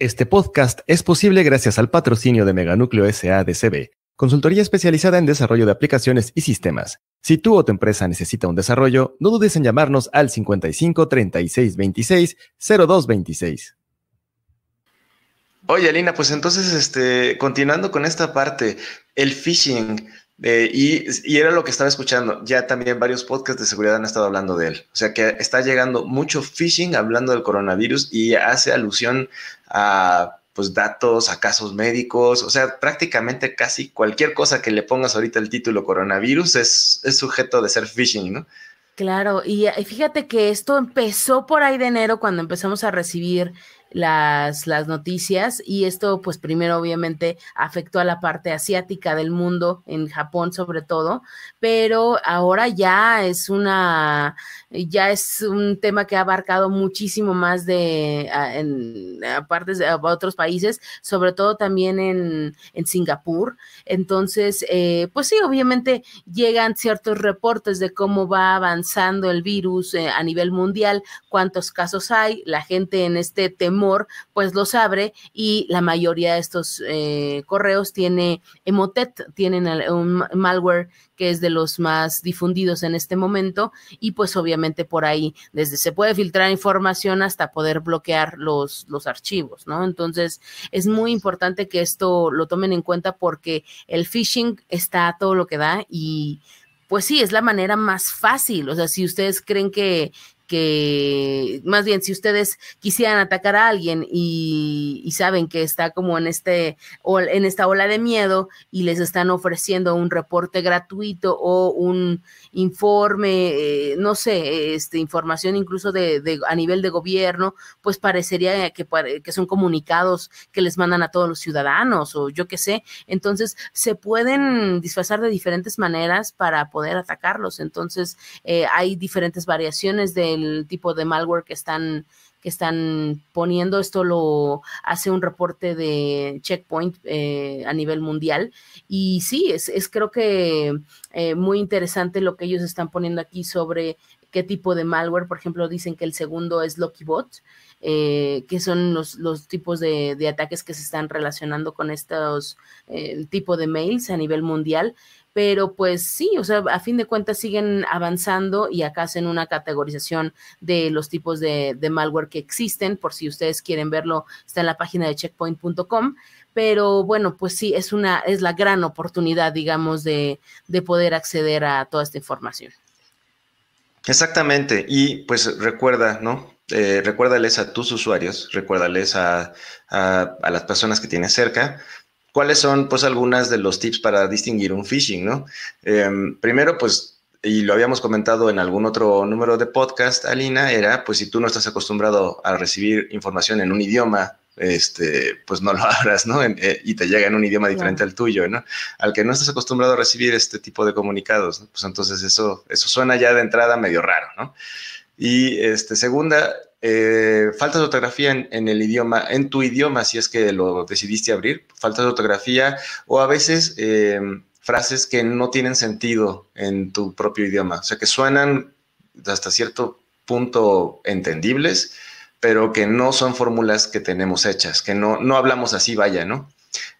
Este podcast es posible gracias al patrocinio de Meganúcleo SADCB, consultoría especializada en desarrollo de aplicaciones y sistemas. Si tú o tu empresa necesita un desarrollo, no dudes en llamarnos al 55 36 26 02 26. Oye, Alina, pues entonces, este, continuando con esta parte, el phishing, eh, y, era lo que estaba escuchando. Ya también varios podcasts de seguridad han estado hablando de él. O sea que está llegando mucho phishing hablando del coronavirus y hace alusión a pues datos, a casos médicos. O sea, prácticamente casi cualquier cosa que le pongas ahorita el título coronavirus es, es sujeto de ser phishing, ¿no? Claro, y fíjate que esto empezó por ahí de enero cuando empezamos a recibir las, las noticias y esto pues primero obviamente afectó a la parte asiática del mundo, en Japón sobre todo, pero ahora ya es una, ya es un tema que ha abarcado muchísimo más de, ah, partes, a otros países, sobre todo también en, Singapur. Entonces, eh, pues sí, obviamente llegan ciertos reportes de cómo va avanzando el virus eh, a nivel mundial, cuántos casos hay, la gente en este tema pues los abre y la mayoría de estos eh, correos tiene emotet, tienen un malware que es de los más difundidos en este momento y pues obviamente por ahí desde se puede filtrar información hasta poder bloquear los, los archivos, ¿no? Entonces es muy importante que esto lo tomen en cuenta porque el phishing está a todo lo que da y pues sí, es la manera más fácil. O sea, si ustedes creen que, que, más bien, si ustedes quisieran atacar a alguien y, saben que está como en, este, en esta ola de miedo y les están ofreciendo un reporte gratuito o un informe, eh, no sé, este, información incluso de, a nivel de gobierno, pues parecería que, que son comunicados que les mandan a todos los ciudadanos o yo qué sé. Entonces, se pueden disfrazar de diferentes maneras para poder atacarlos. Entonces, eh, hay diferentes variaciones de el tipo de malware que están, que están poniendo. Esto lo hace un reporte de Checkpoint eh, a nivel mundial. Y sí, es, es creo que eh, muy interesante lo que ellos están poniendo aquí sobre qué tipo de malware. Por ejemplo, dicen que el segundo es Lockybot Bot, eh, que son los, tipos de, ataques que se están relacionando con estos el tipo de mails a nivel mundial pero pues sí, o sea, a fin de cuentas siguen avanzando y acá hacen una categorización de los tipos de, malware que existen, por si ustedes quieren verlo, está en la página de checkpoint.com, pero bueno, pues sí, es una, es la gran oportunidad, digamos, de, de poder acceder a toda esta información. Exactamente, y pues recuerda, ¿no? Eh, recuérdales a tus usuarios, recuérdales a, las personas que tienes cerca, ¿Cuáles son, pues, algunas de los tips para distinguir un phishing, no? Em, primero, pues, y lo habíamos comentado en algún otro número de podcast, Alina, era, pues, si tú no estás acostumbrado a recibir información en un idioma este, pues no lo abras, ¿no? Eh, y te llega en un idioma diferente al tuyo, ¿no? Al que no estás acostumbrado a recibir este tipo de comunicados, pues entonces eso, eso suena ya de entrada medio raro, ¿no? Y este, segunda, eh, falta de ortografía en, el idioma, en tu idioma, si es que lo decidiste abrir, falta de ortografía o a veces eh, frases que no tienen sentido en tu propio idioma, o sea, que suenan hasta cierto punto entendibles, pero que no son fórmulas que tenemos hechas, que no, no hablamos así, vaya, ¿no?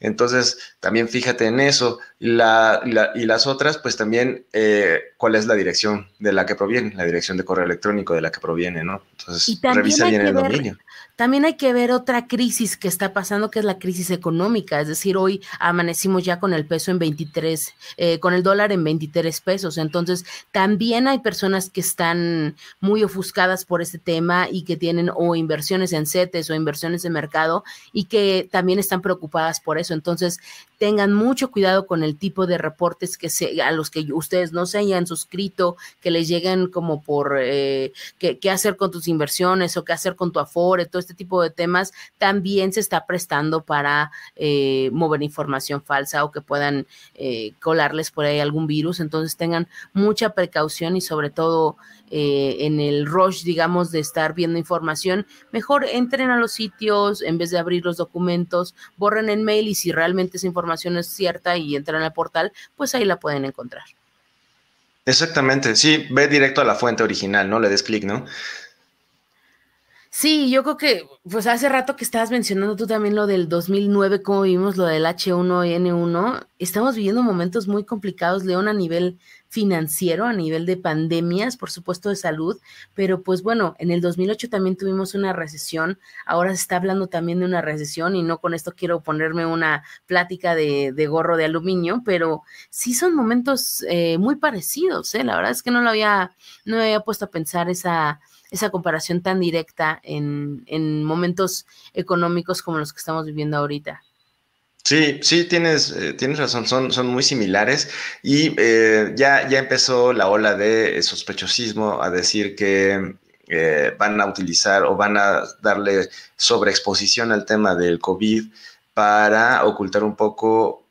Entonces, también fíjate en eso. y las otras, pues también, eh, ¿cuál es la dirección de la que proviene? La dirección de correo electrónico de la que proviene, ¿no? Entonces, revisa bien el dominio. También hay que ver otra crisis que está pasando, que es la crisis económica. Es decir, hoy amanecimos ya con el peso en 23, eh, con el dólar en 23 pesos. Entonces, también hay personas que están muy ofuscadas por este tema y que tienen o inversiones en CETES o inversiones de mercado y que también están preocupadas por eso. Entonces, tengan mucho cuidado con el tipo de reportes que se, a los que ustedes no se hayan suscrito, que les lleguen como por eh, qué hacer con tus inversiones o qué hacer con tu afore, todo este este tipo de temas también se está prestando para eh, mover información falsa o que puedan eh, colarles por ahí algún virus. Entonces tengan mucha precaución y sobre todo eh, en el rush, digamos, de estar viendo información, mejor entren a los sitios en vez de abrir los documentos, borren el mail y si realmente esa información es cierta y entran al portal, pues ahí la pueden encontrar. Exactamente, sí, ve directo a la fuente original, no le des clic, ¿no? Sí, yo creo que, pues hace rato que estabas mencionando tú también lo del 2009, cómo vivimos lo del H1N1. Estamos viviendo momentos muy complicados, León, a nivel financiero, a nivel de pandemias, por supuesto de salud, pero pues bueno, en el 2008 también tuvimos una recesión, ahora se está hablando también de una recesión y no con esto quiero ponerme una plática de, gorro de aluminio, pero sí son momentos eh, muy parecidos, ¿eh? la verdad es que no lo había, no había puesto a pensar esa esa comparación tan directa en, momentos económicos como los que estamos viviendo ahorita. Sí, sí, tienes, eh, tienes razón, son, son muy similares y eh, ya, ya empezó la ola de eh, sospechosismo a decir que van a utilizar o van a darle sobreexposición al tema del COVID para ocultar un poco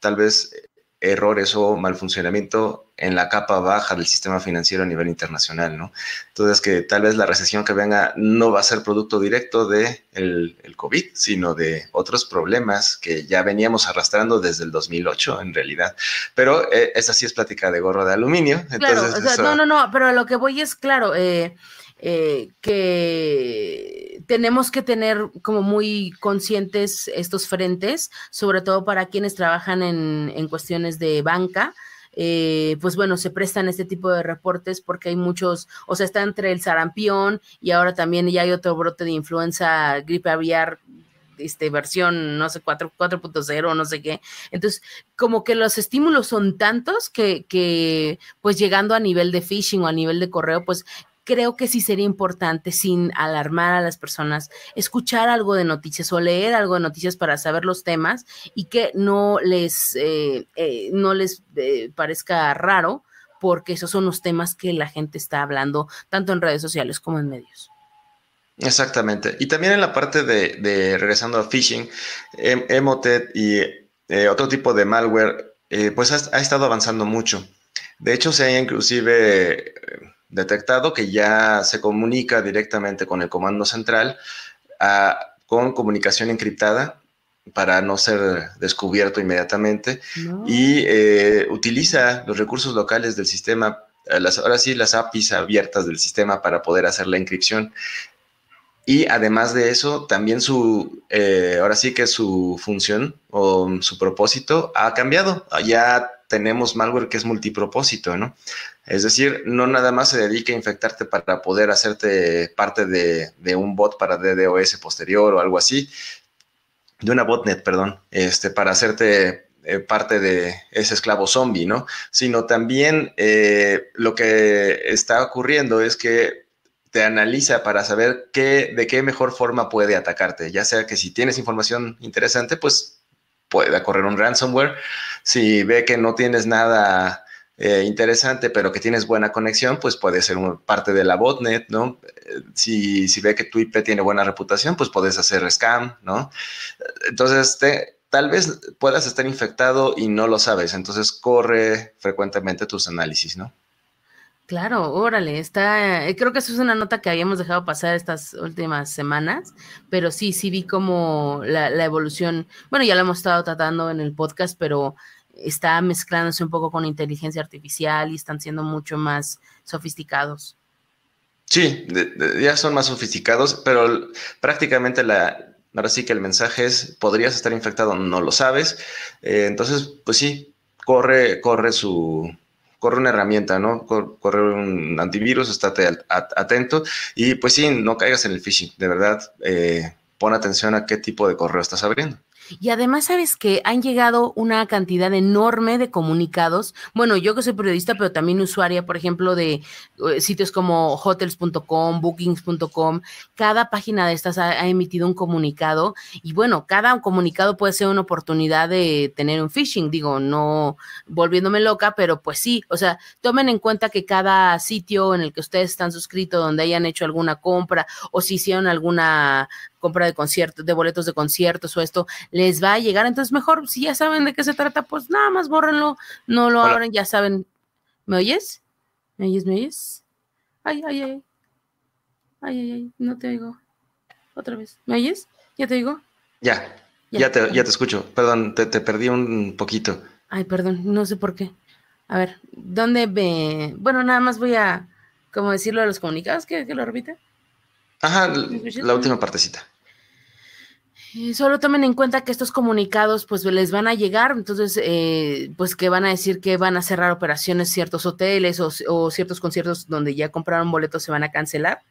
tal vez errores o mal funcionamiento en la capa baja del sistema financiero a nivel internacional, ¿no? Entonces, que tal vez la recesión que venga no va a ser producto directo de el, COVID, sino de otros problemas que ya veníamos arrastrando desde el 2008, en realidad. Pero eh, esa sí es plática de gorro de aluminio. claro, no, no, no, pero lo que voy es, claro, eh, eh, que tenemos que tener como muy conscientes estos frentes, sobre todo para quienes trabajan en, en cuestiones de banca, eh, pues bueno, se prestan este tipo de reportes porque hay muchos, o sea, está entre el sarampión y ahora también ya hay otro brote de influenza, gripe aviar este, versión, no sé, 4.0, no sé qué. Entonces, como que los estímulos son tantos que, que, pues llegando a nivel de phishing o a nivel de correo, pues creo que sí sería importante, sin alarmar a las personas, escuchar algo de noticias o leer algo de noticias para saber los temas y que no les, eh, eh, no les eh, parezca raro, porque esos son los temas que la gente está hablando, tanto en redes sociales como en medios. Exactamente. Y también en la parte de, regresando a phishing, em, Emotet y otro tipo de malware, pues ha, ha, estado avanzando mucho. De hecho, se ha inclusive detectado que ya se comunica directamente con el comando central ah, con comunicación encriptada para no ser descubierto inmediatamente y eh, utiliza los recursos locales del sistema, eh, las, ahora sí las APIs abiertas del sistema para poder hacer la encripción. Y además de eso, también su, eh, ahora sí que su función o su propósito ha cambiado. Ya tenemos malware que es multipropósito, ¿no? Es decir, no nada más se dedica a infectarte para poder hacerte parte de, un bot para DDoS posterior o algo así, de una botnet, perdón, este, para hacerte eh, parte de ese esclavo zombie, ¿no? Sino también eh, lo que está ocurriendo es que te analiza para saber qué, de qué mejor forma puede atacarte, ya sea que si tienes información interesante, pues pueda correr un ransomware. Si ve que no tienes nada eh, interesante, pero que tienes buena conexión, pues puede ser parte de la botnet, ¿no? Si, ve que tu IP tiene buena reputación, pues puedes hacer scam, ¿no? Entonces, te, tal vez puedas estar infectado y no lo sabes, entonces corre frecuentemente tus análisis, ¿no? Claro, órale, está, eh, creo que eso es una nota que habíamos dejado pasar estas últimas semanas, pero sí, sí vi como la, evolución, bueno, ya lo hemos estado tratando en el podcast, pero está mezclándose un poco con inteligencia artificial y están siendo mucho más sofisticados. Sí, ya son más sofisticados, pero prácticamente la, ahora sí que el mensaje es, podrías estar infectado, no lo sabes. Eh, entonces, pues sí, corre, corre su, corre una herramienta, ¿no? Corre un antivirus, estate atento y pues sí, no caigas en el phishing, de verdad, eh, pon atención a qué tipo de correo estás abriendo. Y además, sabes que han llegado una cantidad enorme de comunicados. Bueno, yo que soy periodista, pero también usuaria, por ejemplo, de eh, sitios como hotels.com, bookings.com. Cada página de estas ha, ha, emitido un comunicado y bueno, cada comunicado puede ser una oportunidad de tener un phishing. Digo, no volviéndome loca, pero pues sí. O sea, tomen en cuenta que cada sitio en el que ustedes están suscritos, donde hayan hecho alguna compra o si hicieron alguna compra de conciertos, de boletos de conciertos o esto, les va a llegar. Entonces, mejor si ya saben de qué se trata, pues nada más bórrenlo, no lo abren, ya saben. ¿Me oyes? ¿Me oyes? ¿Me oyes? Ay, ay, ay. Ay, ay, ay, no te oigo. Otra vez. ¿Me oyes? ¿Ya te oigo? Ya, ya, te, escucho. Perdón, te, perdí un poquito. Ay, perdón, no sé por qué. A ver, ¿dónde ve? Bueno, nada más voy a, como decirlo a los comunicados, que, que lo repite. Ajá, la última partecita. Eh, solo tomen en cuenta que estos comunicados pues les van a llegar, entonces eh, pues que van a decir que van a cerrar operaciones ciertos hoteles o, o ciertos conciertos donde ya compraron boletos se van a cancelar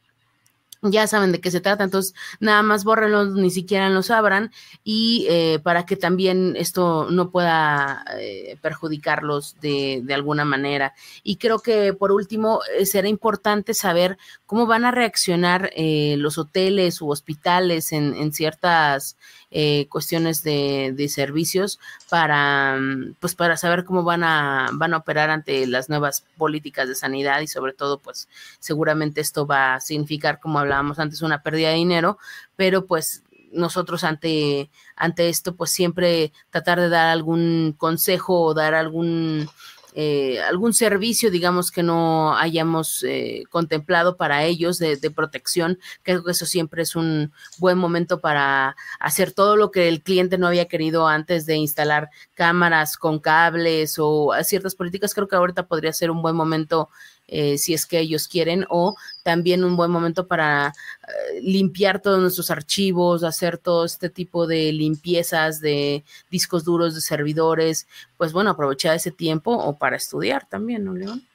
ya saben de qué se trata, entonces nada más bórrenlos, ni siquiera los abran y eh, para que también esto no pueda eh, perjudicarlos de, alguna manera. Y creo que por último eh, será importante saber cómo van a reaccionar los hoteles u hospitales en, en ciertas... Eh, cuestiones de, de, servicios para, mm, pues, para saber cómo van a, van a operar ante las nuevas políticas de sanidad y sobre todo, pues, seguramente esto va a significar, como hablábamos antes, una pérdida de dinero, pero pues nosotros ante, ante esto, pues siempre tratar de dar algún consejo o dar algún eh, algún servicio, digamos, que no hayamos eh, contemplado para ellos de, de, protección. Creo que eso siempre es un buen momento para hacer todo lo que el cliente no había querido antes de instalar cámaras con cables o ah, ciertas políticas. Creo que ahorita podría ser un buen momento eh, si es que ellos quieren, o también un buen momento para eh, limpiar todos nuestros archivos, hacer todo este tipo de limpiezas de discos duros, de servidores, pues bueno, aprovechar ese tiempo o para estudiar también, ¿no, León?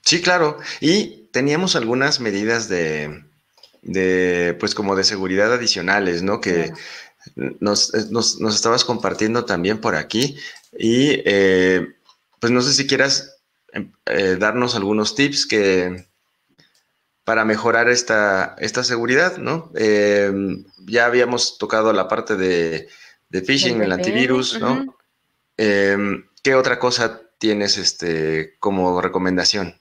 Sí, claro. Y teníamos algunas medidas de, pues como de seguridad adicionales, ¿no? Que eh, nos, estabas compartiendo también por aquí. Y pues no sé si quieras Em, eh, darnos algunos tips que para mejorar esta, esta seguridad, ¿no? Em, ya habíamos tocado la parte de, phishing, el antivirus, ¿no? Em, ¿Qué otra cosa tienes este, como recomendación?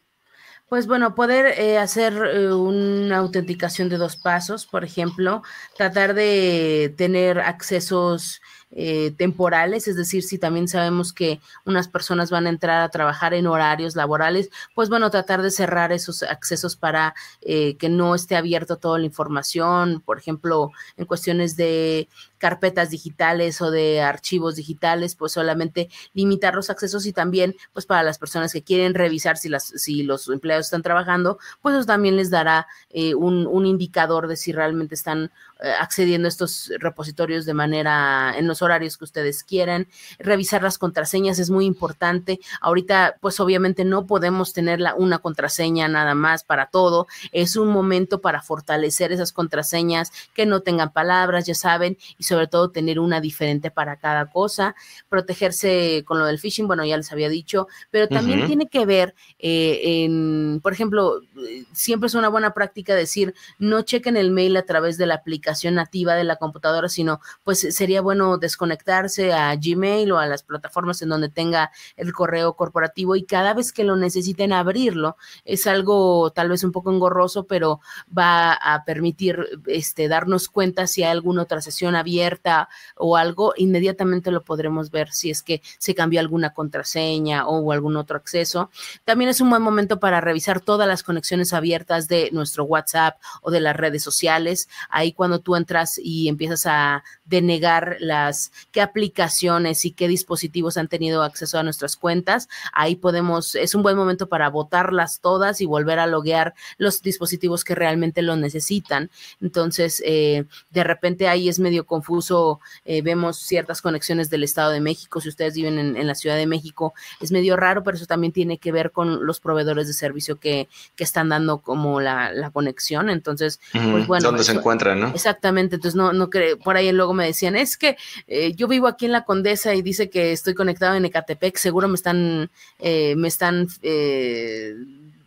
Pues bueno, poder eh, hacer eh, una autenticación de dos pasos, por ejemplo, tratar de tener accesos eh, temporales, es decir, si también sabemos que unas personas van a entrar a trabajar en horarios laborales, pues van a tratar de cerrar esos accesos para eh, que no esté abierto toda la información, por ejemplo, en cuestiones de carpetas digitales o de archivos digitales, pues solamente limitar los accesos y también, pues para las personas que quieren revisar si, las, si los empleados están trabajando, pues también les dará eh, un, indicador de si realmente están eh, accediendo a estos repositorios de manera en los horarios que ustedes quieran. Revisar las contraseñas es muy importante. Ahorita, pues obviamente no podemos tener una contraseña nada más para todo. Es un momento para fortalecer esas contraseñas que no tengan palabras, ya saben, y sobre todo tener una diferente para cada cosa, protegerse con lo del phishing, bueno, ya les había dicho, pero también tiene que ver eh, en, por ejemplo, eh, siempre es una buena práctica decir, no chequen el mail a través de la aplicación nativa de la computadora, sino pues sería bueno desconectarse a Gmail o a las plataformas en donde tenga el correo corporativo y cada vez que lo necesiten abrirlo, es algo tal vez un poco engorroso, pero va a permitir este, darnos cuenta si hay alguna otra sesión abierta abierta o algo, inmediatamente lo podremos ver si es que se cambió alguna contraseña o, algún otro acceso. También es un buen momento para revisar todas las conexiones abiertas de nuestro WhatsApp o de las redes sociales. Ahí cuando tú entras y empiezas a denegar las qué aplicaciones y qué dispositivos han tenido acceso a nuestras cuentas, ahí podemos, es un buen momento para botarlas todas y volver a loguear los dispositivos que realmente lo necesitan. Entonces, eh, de repente ahí es medio confuso confuso, eh, vemos ciertas conexiones del Estado de México, si ustedes viven en, la Ciudad de México, es medio raro, pero eso también tiene que ver con los proveedores de servicio que, que están dando como la, conexión, entonces, pues ¿Dónde se encuentran, no? Exactamente, entonces no, no creo, por ahí luego me decían, es que eh, yo vivo aquí en la Condesa y dice que estoy conectado en Ecatepec, seguro me están, eh, me están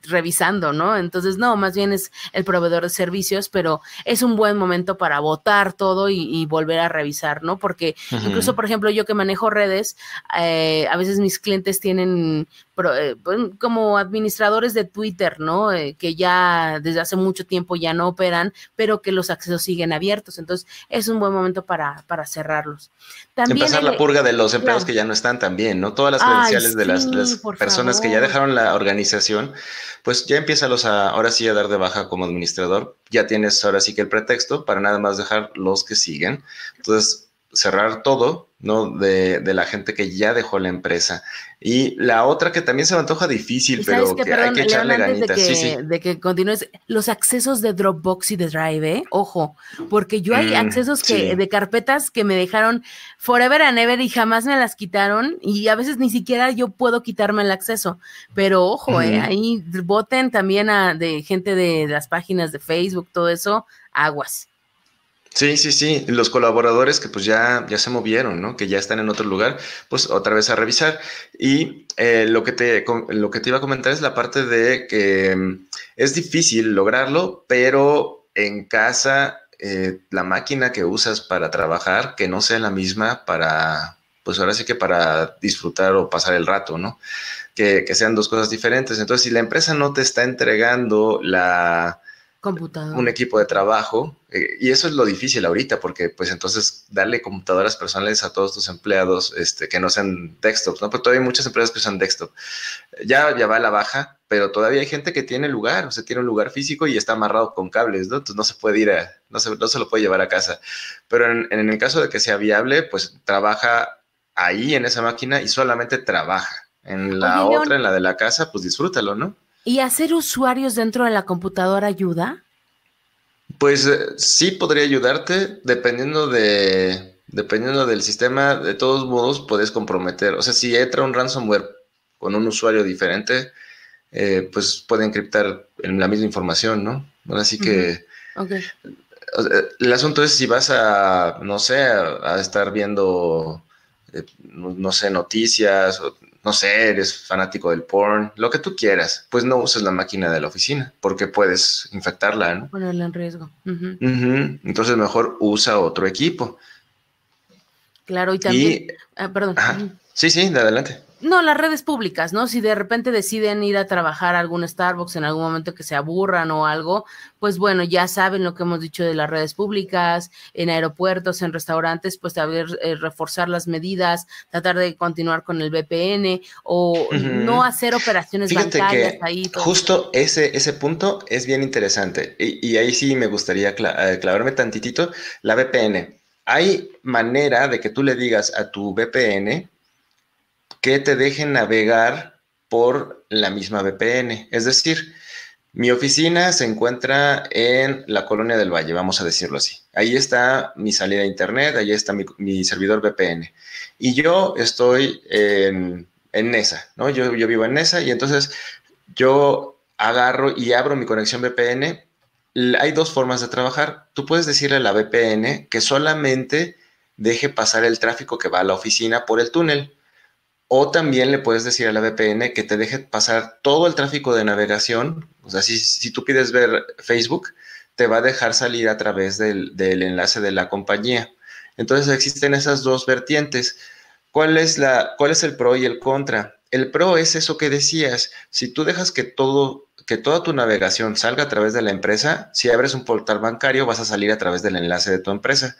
revisando, ¿no? Entonces, no, más bien es el proveedor de servicios, pero es un buen momento para votar todo y, volver a revisar, ¿no? Porque incluso, por ejemplo, yo que manejo redes, eh, a veces mis clientes tienen pero, eh, como administradores de Twitter, ¿no? Eh, que ya desde hace mucho tiempo ya no operan, pero que los accesos siguen abiertos. Entonces, es un buen momento para, para cerrarlos. También Empezar la purga de los empleados que ya no están también, ¿no? Todas las credenciales de las, personas que ya dejaron la organización, pues ya empieza a, ahora sí a dar de baja como administrador. Ya tienes ahora sí que el pretexto para nada más dejar los que siguen. Entonces, cerrar todo, ¿no? De, de, la gente que ya dejó la empresa. Y la otra que también se me antoja difícil, pero que, hay que echarle ganitas. De que, sí, De que continúes, los accesos de Dropbox y de Drive, ¿eh? ojo, porque yo hay mm, accesos de carpetas que me dejaron forever and ever y jamás me las quitaron y a veces ni siquiera yo puedo quitarme el acceso. Pero ojo, eh, mm. ahí voten también a, de gente de las páginas de Facebook, todo eso, aguas. Sí, sí, sí. Los colaboradores que pues ya, ya se movieron, ¿no? Que ya están en otro lugar, pues otra vez a revisar. Y eh, lo, que te, lo que te iba a comentar es la parte de que mm, es difícil lograrlo, pero en casa eh, la máquina que usas para trabajar, que no sea la misma para, pues ahora sí que para disfrutar o pasar el rato, ¿no? que sean dos cosas diferentes. Entonces, si la empresa no te está entregando la Computador. un equipo de trabajo. Eh, y eso es lo difícil ahorita, porque pues entonces darle computadoras personales a todos tus empleados este, que no sean desktops, ¿no? Pero todavía hay muchas empresas que usan desktop. Ya, ya va a la baja, pero todavía hay gente que tiene lugar, o sea, tiene un lugar físico y está amarrado con cables, ¿no? Entonces no se puede ir a, no se, no se lo puede llevar a casa. Pero en, el caso de que sea viable, pues trabaja ahí en esa máquina y solamente trabaja. En la otra, en la de la casa, pues disfrútalo, ¿no? ¿Y hacer usuarios dentro de la computadora ayuda? Pues eh, sí podría ayudarte, dependiendo de dependiendo del sistema, de todos modos puedes comprometer. O sea, si entra un ransomware con un usuario diferente, eh, pues puede encriptar en la misma información, ¿no? así que el asunto es si vas a, no sé, a, estar viendo, eh, no sé, noticias, o no sé, eres fanático del porn, lo que tú quieras, pues no uses la máquina de la oficina porque puedes infectarla, ¿no? Ponerla en riesgo. Entonces mejor usa otro equipo. Claro, y también... Ah, perdón. Sí, sí, de adelante no, las redes públicas, ¿no? Si de repente deciden ir a trabajar a algún Starbucks en algún momento que se aburran o algo, pues bueno, ya saben lo que hemos dicho de las redes públicas, en aeropuertos, en restaurantes, pues saber eh, reforzar las medidas, tratar de continuar con el VPN o no hacer operaciones Fíjate bancarias que ahí. Justo ese, ese punto es bien interesante y, ahí sí me gustaría aclararme eh, tantitito la VPN. Hay manera de que tú le digas a tu VPN que te dejen navegar por la misma VPN. Es decir, mi oficina se encuentra en la colonia del Valle, vamos a decirlo así. Ahí está mi salida a internet, ahí está mi, servidor VPN. Y yo estoy en, Nesa, ¿no? Yo, yo vivo en Nesa y entonces yo agarro y abro mi conexión VPN. Hay dos formas de trabajar. Tú puedes decirle a la VPN que solamente deje pasar el tráfico que va a la oficina por el túnel. O también le puedes decir a la VPN que te deje pasar todo el tráfico de navegación. O sea, si, tú quieres ver Facebook, te va a dejar salir a través del, enlace de la compañía. Entonces existen esas dos vertientes. ¿Cuál es, la, ¿Cuál es el pro y el contra? El pro es eso que decías. Si tú dejas que todo, que toda tu navegación salga a través de la empresa, si abres un portal bancario, vas a salir a través del enlace de tu empresa.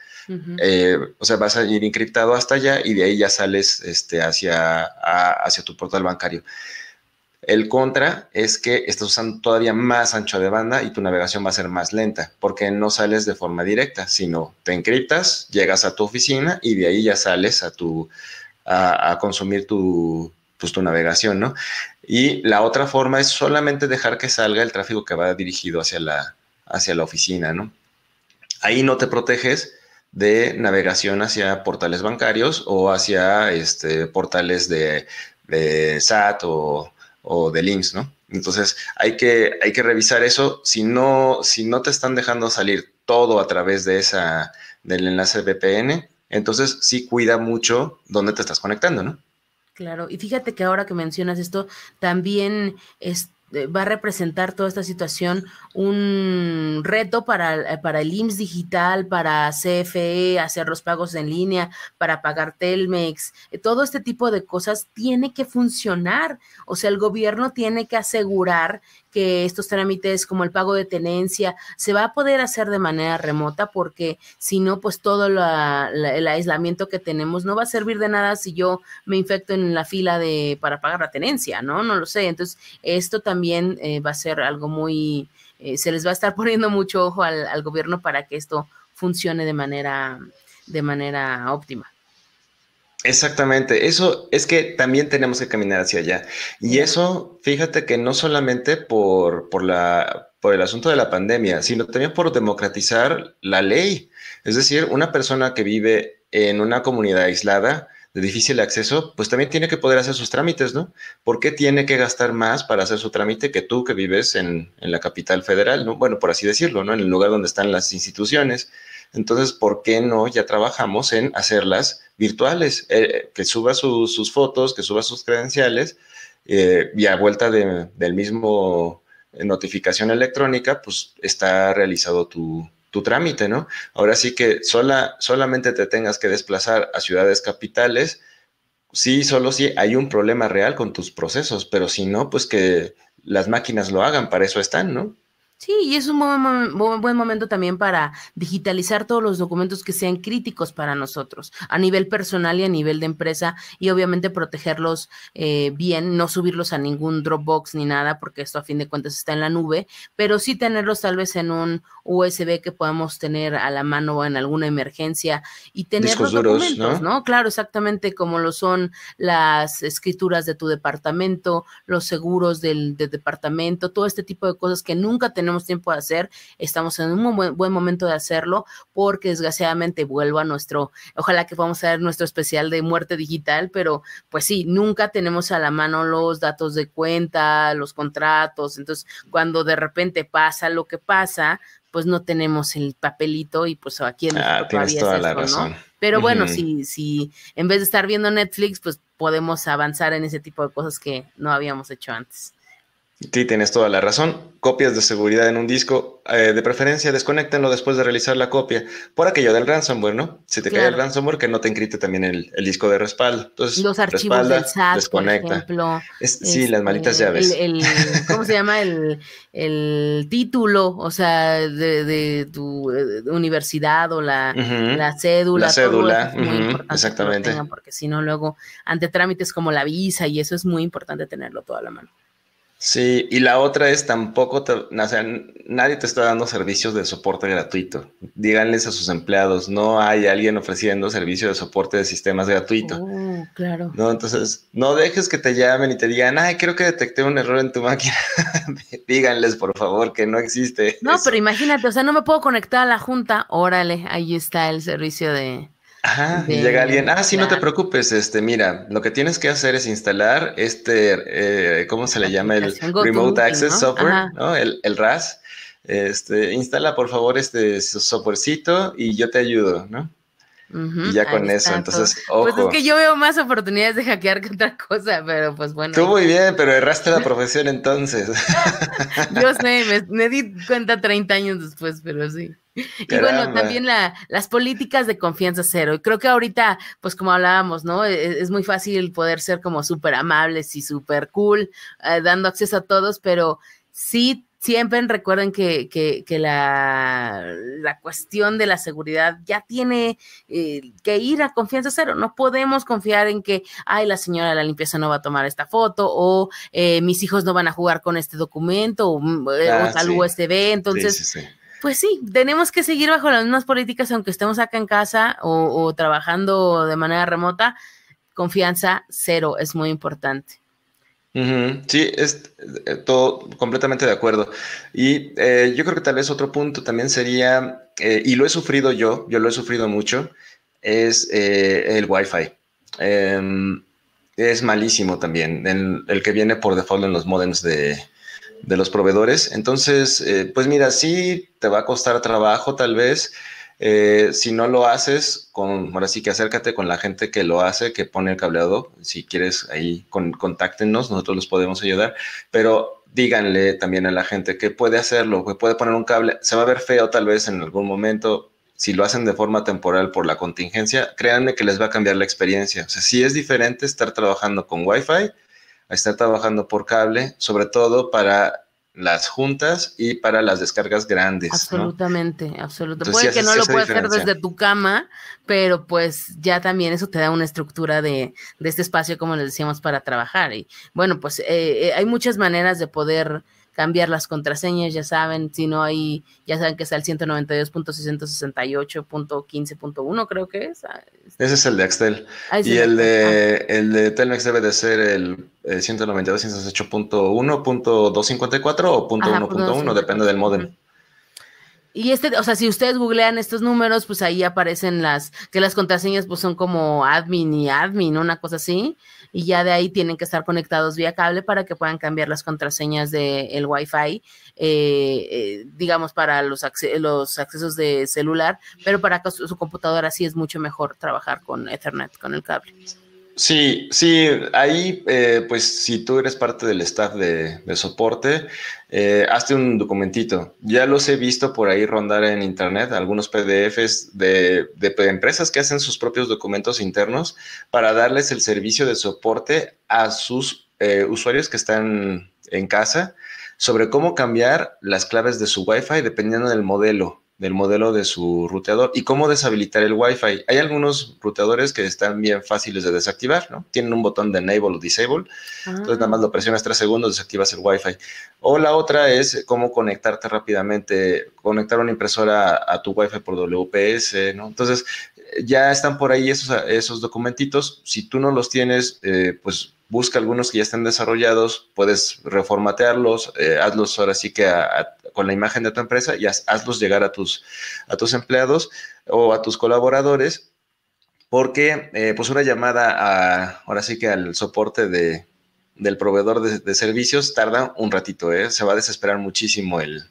Eh, o sea, vas a ir encriptado hasta allá y de ahí ya sales este, hacia, hacia tu portal bancario. El contra es que estás usando todavía más ancho de banda y tu navegación va a ser más lenta porque no sales de forma directa, sino te encriptas, llegas a tu oficina y de ahí ya sales a, tu, a, consumir tu, pues, tu navegación, ¿no? Y la otra forma es solamente dejar que salga el tráfico que va dirigido hacia la, hacia la oficina, ¿no? Ahí no te proteges de navegación hacia portales bancarios o hacia este, portales de, de SAT o, de links, ¿no? Entonces hay que, hay que revisar eso. Si no, si no te están dejando salir todo a través de esa, del enlace VPN, entonces sí cuida mucho dónde te estás conectando, ¿no? Claro, y fíjate que ahora que mencionas esto, también es, este, va a representar toda esta situación un reto para, eh, el IMSS digital, para CFE, hacer los pagos en línea, para pagar Telmex, eh, todo este tipo de cosas tiene que funcionar. O sea, el gobierno tiene que asegurar que estos trámites como el pago de tenencia se va a poder hacer de manera remota porque si no, pues todo el aislamiento que tenemos no va a servir de nada si yo me infecto en la fila de para pagar la tenencia, ¿no? No lo sé. Entonces, esto también eh, va a ser algo muy eh, se les va a estar poniendo mucho ojo al, al, gobierno para que esto funcione de manera, de manera óptima. Exactamente, eso es que también tenemos que caminar hacia allá. Y eso, fíjate que no solamente por, por, la, por el asunto de la pandemia, sino también por democratizar la ley. Es decir, una persona que vive en una comunidad aislada, de difícil acceso, pues también tiene que poder hacer sus trámites, ¿no? ¿Por qué tiene que gastar más para hacer su trámite que tú que vives en, la capital federal, ¿no? Bueno, por así decirlo, ¿no? En el lugar donde están las instituciones. Entonces, ¿por qué no ya trabajamos en hacerlas virtuales? Eh, que suba sus fotos, que suba sus credenciales eh, y a vuelta de, del mismo notificación electrónica, pues está realizado tu, tu trámite, ¿no? Ahora sí que sola, solamente te tengas que desplazar a ciudades capitales, sí, solo si sí, hay un problema real con tus procesos, pero si no, pues que las máquinas lo hagan, para eso están, ¿no? Sí, y es un buen, momento también para digitalizar todos los documentos que sean críticos para nosotros, a nivel personal y a nivel de empresa, y obviamente protegerlos eh, bien, no subirlos a ningún Dropbox ni nada, porque esto a fin de cuentas está en la nube, pero sí tenerlos tal vez en un USB que podamos tener a la mano en alguna emergencia y tener los documentos, ¿no? Claro, exactamente como lo son las escrituras de tu departamento, los seguros del, del departamento, todo este tipo de cosas que nunca tenemos tenemos tiempo de hacer, estamos en un buen, momento de hacerlo porque desgraciadamente vuelvo a nuestro, ojalá que vamos a hacer nuestro especial de muerte digital, pero pues sí, nunca tenemos a la mano los datos de cuenta, los contratos, entonces cuando de repente pasa lo que pasa, pues no tenemos el papelito y pues aquí en ah, toda la razón. Pero bueno, si en vez de estar viendo Netflix, pues podemos avanzar en ese tipo de cosas que no habíamos hecho antes. Sí, tienes toda la razón. Copias de seguridad en un disco, eh, de preferencia desconectenlo después de realizar la copia, por aquello del ransomware, ¿no? Si te cae el ransomware, que no te encripte también el, disco de respaldo. Entonces, Los archivos del SAT, por ejemplo. sí, las malitas este, llaves. ¿Cómo se llama? El, título, o sea, de, tu eh, universidad o la, la cédula. La cédula, exactamente. porque si no, luego, ante trámites como la visa y eso, es muy importante tenerlo todo a la mano. Sí, y la otra es tampoco, te, o sea, nadie te está dando servicios de soporte gratuito. Díganles a sus empleados, no hay alguien ofreciendo servicio de soporte de sistemas gratuito. Uh, claro. No, entonces, no dejes que te llamen y te digan, ay, creo que detecté un error en tu máquina. Díganles, por favor, que no existe. No, pero imagínate, o sea, no me puedo conectar a la junta. Órale, ahí está el servicio de, Ajá, llega alguien, ah, sí, no te preocupes, este, mira, lo que tienes que hacer es instalar este, eh, ¿cómo se le llama? El Remote Access Software, ¿no? El, RAS. Este, instala por favor este softwarecito y yo te ayudo, ¿no? y ya con eso, entonces, ojo. Pues es que yo veo más oportunidades de hackear que otra cosa, pero pues bueno. Tú muy bien, pero erraste la profesión entonces. yo sé, me, me, di cuenta 30 años después, pero sí. Y bueno, también las políticas de confianza cero. Y creo que ahorita, pues como hablábamos, ¿no? E, e, es, muy fácil poder ser como súper amables y súper cool, eh, dando acceso a todos, pero sí, siempre recuerden que, que, la, la, cuestión de la seguridad ya tiene eh, que ir a confianza cero. No podemos confiar en que, ay, la señora de la limpieza no va a tomar esta foto o eh, mis hijos no van a jugar con este documento o, mm, ah, este tal Entonces pues sí, tenemos que seguir bajo las mismas políticas, aunque estemos acá en casa o, trabajando de manera remota. Confianza cero es muy importante. Sí, es eh, todo completamente de acuerdo. Y eh, yo creo que tal vez otro punto también sería, eh, y lo he sufrido yo, yo lo he sufrido mucho, es el Wi-Fi. Em, es malísimo también, el, que viene por default en los modems de, de los proveedores. Entonces, eh, pues mira, sí te va a costar trabajo tal vez. Eh, si no lo haces, con, ahora sí que acércate con la gente que lo hace, que pone el cableado. Si quieres, ahí contáctenos, nosotros los podemos ayudar. Pero díganle también a la gente que puede hacerlo, que puede poner un cable. Se va a ver feo tal vez en algún momento. Si lo hacen de forma temporal por la contingencia, créanme que les va a cambiar la experiencia. O sea, sí es diferente estar trabajando con Wi-Fi a estar trabajando por cable, sobre todo para las juntas y para las descargas grandes. Absolutamente, absolutamente. Puede que no lo puedas hacer desde tu cama, pero pues ya también eso te da una estructura de, este espacio, como les decíamos, para trabajar. Y bueno, pues eh, eh, hay muchas maneras de poder cambiar las contraseñas, ya saben, si no hay, ya saben que está el 192.668.15.1, creo que ah, es. Ese es el de Axtel. Ah, y el de, el de Telmex debe de ser el, el eh, 192.168.1.254 o .1.1, depende del modem. Y este, o sea, si ustedes googlean estos números, pues ahí aparecen las, que las contraseñas pues son como admin y admin, una cosa así y ya de ahí tienen que estar conectados vía cable para que puedan cambiar las contraseñas del de Wi-Fi, eh, eh, digamos, para los, los accesos de celular, pero para su, su computadora sí es mucho mejor trabajar con Ethernet, con el cable. Sí, sí, ahí, eh, pues si tú eres parte del staff de, soporte, eh, hazte un documentito. Ya los he visto por ahí rondar en internet, algunos PDFs de, empresas que hacen sus propios documentos internos para darles el servicio de soporte a sus eh, usuarios que están en casa sobre cómo cambiar las claves de su Wi-Fi dependiendo del modelo del modelo de su ruteador y cómo deshabilitar el Wi-Fi. Hay algunos ruteadores que están bien fáciles de desactivar, ¿no? Tienen un botón de enable o disable, entonces nada más lo presionas tres segundos, desactivas el Wi-Fi. O la otra es cómo conectarte rápidamente, conectar una impresora a tu Wi-Fi por WPS, ¿no? Entonces ya están por ahí esos, esos documentitos. Si tú no los tienes, eh, pues busca algunos que ya estén desarrollados, puedes reformatearlos, eh, hazlos ahora sí que a la imagen de tu empresa y hazlos llegar a tus, a tus empleados o a tus colaboradores, porque eh, pues una llamada a, ahora sí que al soporte de, del proveedor de, servicios tarda un ratito, ¿eh? se va a desesperar muchísimo el,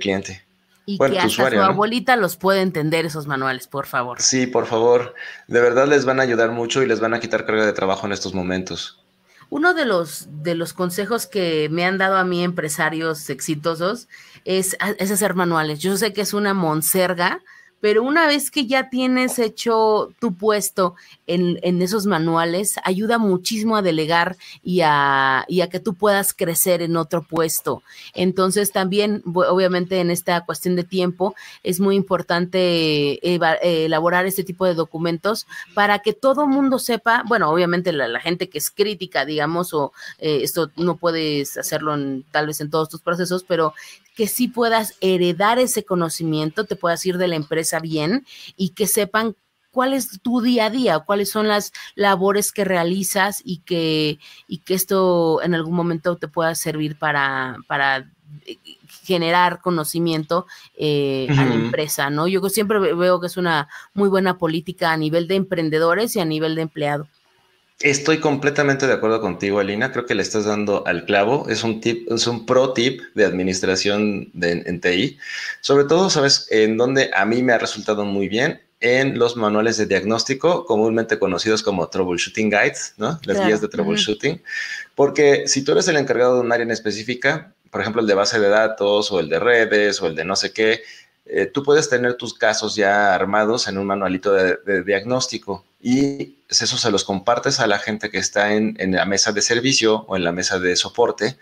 cliente. Y bueno, que hasta su abuelita los puede entender esos manuales, por favor. Sí, por favor. De verdad les van a ayudar mucho y les van a quitar carga de trabajo en estos momentos. Uno de los, consejos que me han dado a mí empresarios exitosos es, es hacer manuales. Yo sé que es una monserga, pero una vez que ya tienes hecho tu puesto en, esos manuales, ayuda muchísimo a delegar y a, que tú puedas crecer en otro puesto. Entonces también, obviamente, en esta cuestión de tiempo, es muy importante elaborar este tipo de documentos para que todo mundo sepa, bueno, obviamente la, gente que es crítica, digamos, o eh, esto no puedes hacerlo tal vez en todos tus procesos, pero que sí puedas heredar ese conocimiento, te puedas ir de la empresa bien y que sepan cuál es tu día a día, cuáles son las labores que realizas y que, y que esto en algún momento te pueda servir para, para eh, generar conocimiento eh, a la empresa, ¿no? Yo siempre veo que es una muy buena política a nivel de emprendedores y a nivel de empleado. Estoy completamente de acuerdo contigo, Alina. Creo que le estás dando al clavo. Es un tip, es un pro tip de administración de, en TI. Sobre todo, sabes, en donde a mí me ha resultado muy bien en los manuales de diagnóstico, comúnmente conocidos como troubleshooting guides, ¿no? Las guías de troubleshooting. Porque si tú eres el encargado de un área en específica, por ejemplo, el de base de datos o el de redes o el de no sé qué, eh, tú puedes tener tus casos ya armados en un manualito de diagnóstico y eso se los compartes a la gente que está en, la mesa de servicio o en la mesa de soporte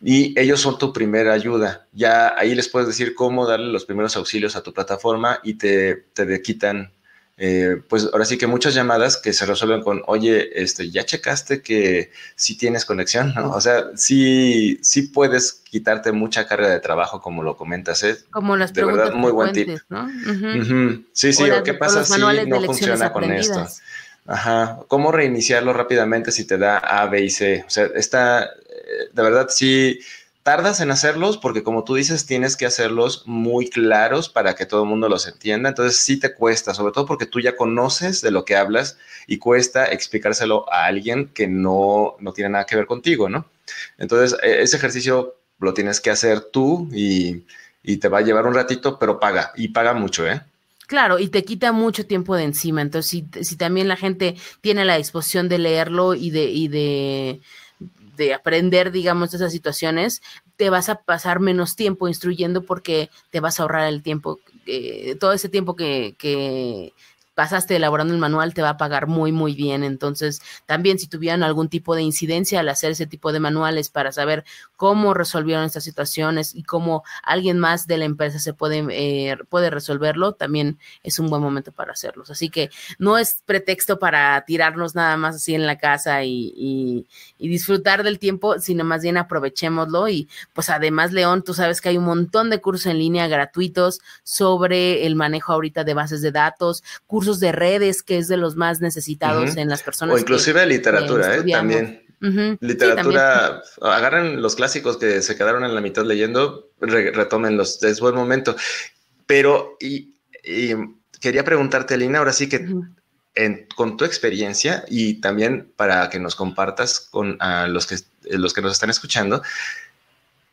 y ellos son tu primera ayuda. Ya ahí les puedes decir cómo darle los primeros auxilios a tu plataforma y te, te quitan eh, pues ahora sí que muchas llamadas que se resuelven con, oye, este, ya checaste que sí tienes conexión, ¿no? O sea, sí, sí puedes quitarte mucha carga de trabajo, como lo comentas, ¿eh? Como las de verdad, muy buen ¿no? Sí, sí, o, qué pasa si no funciona con esto. Ajá, ¿cómo reiniciarlo rápidamente si te da A, B y C? O sea, está, eh, de verdad, sí, tardas en hacerlos porque como tú dices tienes que hacerlos muy claros para que todo el mundo los entienda, entonces sí te cuesta, sobre todo porque tú ya conoces de lo que hablas y cuesta explicárselo a alguien que no, tiene nada que ver contigo, ¿no? Entonces e, ese ejercicio lo tienes que hacer tú y, te va a llevar un ratito, pero paga y paga mucho, ¿eh? Claro, y te quita mucho tiempo de encima, entonces si, si también la gente tiene la disposición de leerlo y de... Y de de aprender, digamos, esas situaciones, te vas a pasar menos tiempo instruyendo porque te vas a ahorrar el tiempo, eh, todo ese tiempo que, que pasaste elaborando el manual, te va a pagar muy, muy bien. Entonces, también si tuvieran algún tipo de incidencia al hacer ese tipo de manuales para saber cómo resolvieron estas situaciones y cómo alguien más de la empresa se puede, eh, puede resolverlo, también es un buen momento para hacerlos. Así que no es pretexto para tirarnos nada más así en la casa y, y disfrutar del tiempo, sino más bien aprovechémoslo. Y pues además, León, tú sabes que hay un montón de cursos en línea gratuitos sobre el manejo ahorita de bases de datos, cursos de redes, que es de los más necesitados en las personas. O inclusive ¿eh? literatura, también. Literatura, agarran los clásicos que se quedaron en la mitad leyendo, retomenlos retómenlos, es buen momento. Pero, y, quería preguntarte, Lina ahora sí que con tu experiencia y también para que nos compartas con los, que, los que nos están escuchando,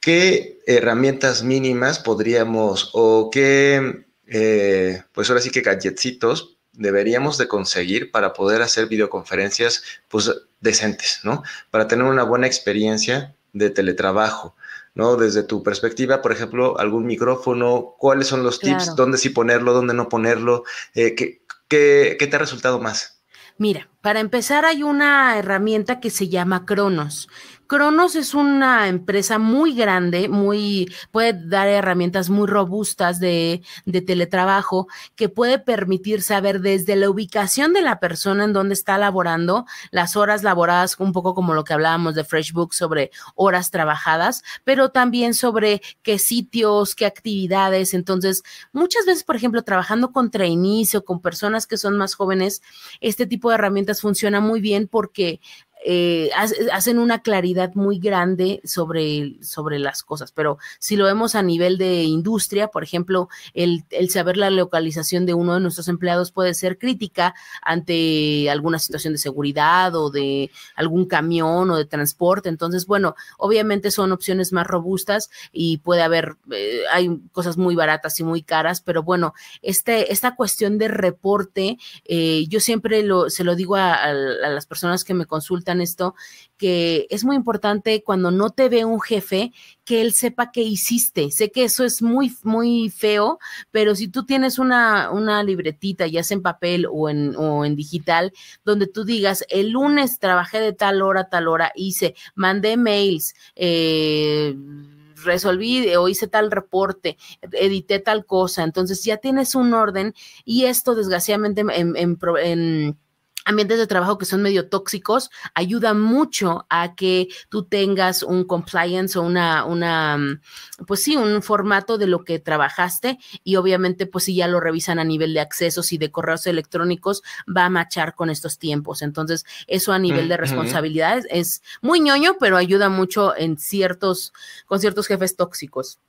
¿qué herramientas mínimas podríamos o qué, eh, pues ahora sí que galletitos deberíamos de conseguir para poder hacer videoconferencias pues decentes, ¿no? Para tener una buena experiencia de teletrabajo, ¿no? Desde tu perspectiva, por ejemplo, algún micrófono, cuáles son los tips, dónde sí ponerlo, dónde no ponerlo, eh, ¿qué, qué, qué te ha resultado más? Mira, para empezar hay una herramienta que se llama Cronos Cronos es una empresa muy grande, muy, puede dar herramientas muy robustas de, teletrabajo que puede permitir saber desde la ubicación de la persona en donde está laborando, las horas laboradas, un poco como lo que hablábamos de FreshBooks sobre horas trabajadas, pero también sobre qué sitios, qué actividades. Entonces, muchas veces, por ejemplo, trabajando con trainees con personas que son más jóvenes, este tipo de herramientas funciona muy bien porque eh, hacen una claridad muy grande sobre, sobre las cosas, pero si lo vemos a nivel de industria, por ejemplo, el, saber la localización de uno de nuestros empleados puede ser crítica ante alguna situación de seguridad o de algún camión o de transporte. Entonces, bueno, obviamente son opciones más robustas y puede haber, eh, hay cosas muy baratas y muy caras, pero bueno, este, esta cuestión de reporte, eh, yo siempre se lo digo a las personas que me consultan, esto, que es muy importante cuando no te ve un jefe que él sepa que hiciste. Sé que eso es muy, muy feo, pero si tú tienes una, una libretita, ya sea en papel o en, o en digital, donde tú digas, el lunes trabajé de tal hora a tal hora, hice, mandé mails, eh, resolví o hice tal reporte, edité tal cosa. Entonces ya tienes un orden y esto desgraciadamente en, en ambientes de trabajo que son medio tóxicos, ayuda mucho a que tú tengas un compliance o una, una, mm, pues sí, un formato de lo que trabajaste y obviamente pues si ya lo revisan a nivel de accesos y de correos electrónicos, va a machar con estos tiempos. Entonces, eso a nivel de mm, responsabilidades es muy ñoño, pero ayuda mucho en ciertos, con ciertos jefes tóxicos.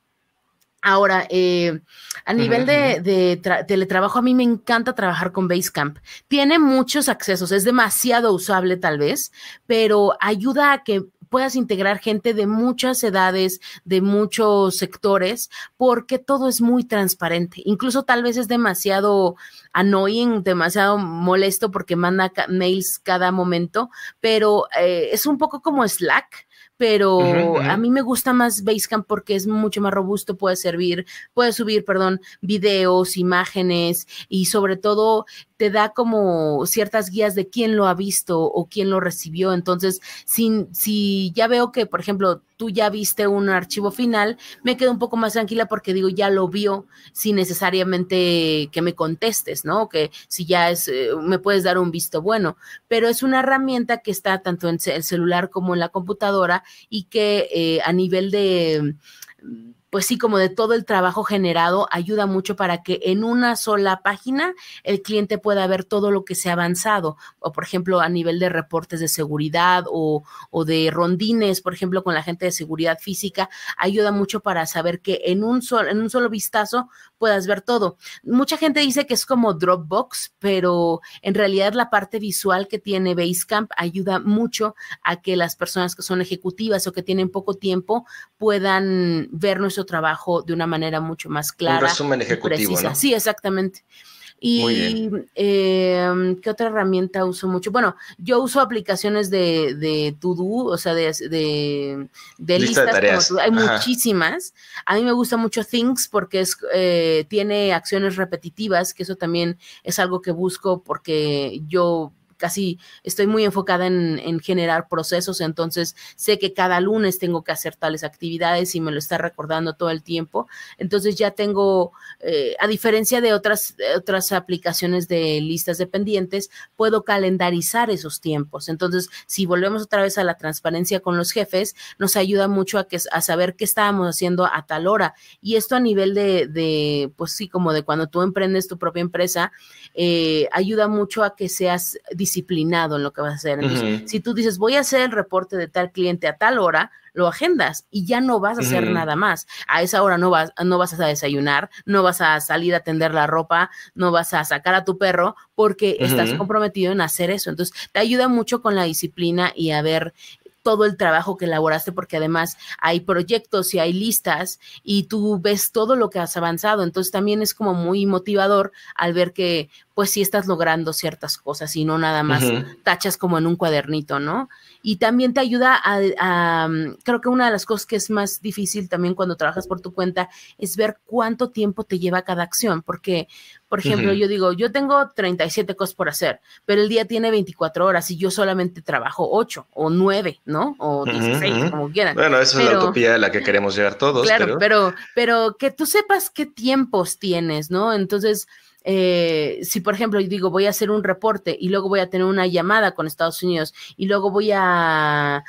Ahora, eh, a nivel de, teletrabajo, a mí me encanta trabajar con Basecamp. Tiene muchos accesos, es demasiado usable tal vez, pero ayuda a que puedas integrar gente de muchas edades, de muchos sectores, porque todo es muy transparente. Incluso tal vez es demasiado annoying, demasiado molesto porque manda mails cada momento, pero eh, es un poco como Slack, pero a mí me gusta más Basecamp porque es mucho más robusto, puede servir, puede subir, perdón, videos, imágenes y sobre todo te da como ciertas guías de quién lo ha visto o quién lo recibió. Entonces, si, si ya veo que, por ejemplo, tú ya viste un archivo final, me quedo un poco más tranquila porque digo, ya lo vio, sin necesariamente que me contestes, ¿no? Que si ya es, eh, me puedes dar un visto bueno, pero es una herramienta que está tanto en el celular como en la computadora y que eh, a nivel de pues sí, como de todo el trabajo generado, ayuda mucho para que en una sola página el cliente pueda ver todo lo que se ha avanzado, o por ejemplo a nivel de reportes de seguridad o, de rondines, por ejemplo, con la gente de seguridad física, ayuda mucho para saber que en un, en un solo vistazo puedas ver todo. Mucha gente dice que es como Dropbox, pero en realidad la parte visual que tiene Basecamp ayuda mucho a que las personas que son ejecutivas o que tienen poco tiempo puedan ver nuestro trabajo de una manera mucho más clara. Un resumen ejecutivo, ¿no? Sí, exactamente. Y em, qué otra herramienta uso mucho. Bueno, yo uso aplicaciones de, de to do, o sea, de, de, listas. hay muchísimas. A mí me gusta mucho Things porque es, eh, tiene acciones repetitivas, que eso también es algo que busco porque yo casi estoy muy enfocada en, generar procesos, entonces sé que cada lunes tengo que hacer tales actividades y me lo está recordando todo el tiempo. Entonces ya tengo, eh, a diferencia de otras, otras aplicaciones de listas dependientes, pendientes, puedo calendarizar esos tiempos. Entonces, si volvemos otra vez a la transparencia con los jefes, nos ayuda mucho a, que, a saber qué estábamos haciendo a tal hora. Y esto a nivel de, pues sí, como de cuando tú emprendes tu propia empresa, eh, ayuda mucho a que seas disciplinado en lo que vas a hacer. Entonces, si tú dices, voy a hacer el reporte de tal cliente a tal hora, lo agendas y ya no vas a hacer nada más. A esa hora no vas, no vas a desayunar, no vas a salir a tender la ropa, no vas a sacar a tu perro porque estás comprometido en hacer eso. Entonces, te ayuda mucho con la disciplina y a ver todo el trabajo que elaboraste, porque además hay proyectos y hay listas y tú ves todo lo que has avanzado. Entonces también es como muy motivador al ver que, pues sí estás logrando ciertas cosas y no nada más tachas como en un cuadernito, ¿no? Y también te ayuda a, creo que una de las cosas que es más difícil también cuando trabajas por tu cuenta es ver cuánto tiempo te lleva cada acción, porque, por ejemplo, yo digo, yo tengo 37 cosas por hacer, pero el día tiene 24 horas y yo solamente trabajo 8 o 9, ¿no? O 16, como quieran. Bueno, esa es la utopía de la que queremos llegar todos. Claro, pero, pero que tú sepas qué tiempos tienes, ¿no? Entonces eh, si por ejemplo digo voy a hacer un reporte y luego voy a tener una llamada con Estados Unidos y luego voy a,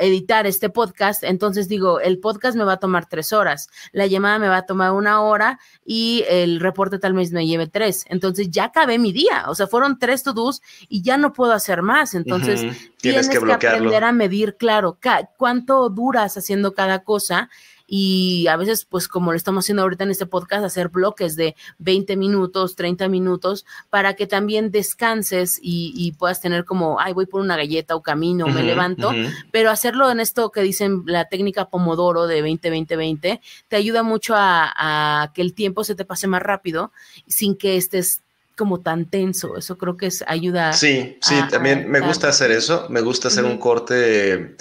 editar este podcast, entonces digo, el podcast me va a tomar tres horas, la llamada me va a tomar una hora y el reporte tal vez me lleve tres. Entonces ya acabé mi día, o sea, fueron tres to dos y ya no puedo hacer más. Entonces tienes, que aprender a medir, claro, cuánto duras haciendo cada cosa y a veces, pues como lo estamos haciendo ahorita en este podcast, hacer bloques de 20 minutos, 30 minutos, para que también descanses y, puedas tener como, ay, voy por una galleta o camino, me levanto, pero hacerlo en esto que dicen la técnica Pomodoro de 20-20-20, te ayuda mucho a, que el tiempo se te pase más rápido sin que estés como tan tenso. Eso creo que es ayuda. Sí, sí, también me gusta hacer eso. Me gusta hacer un corte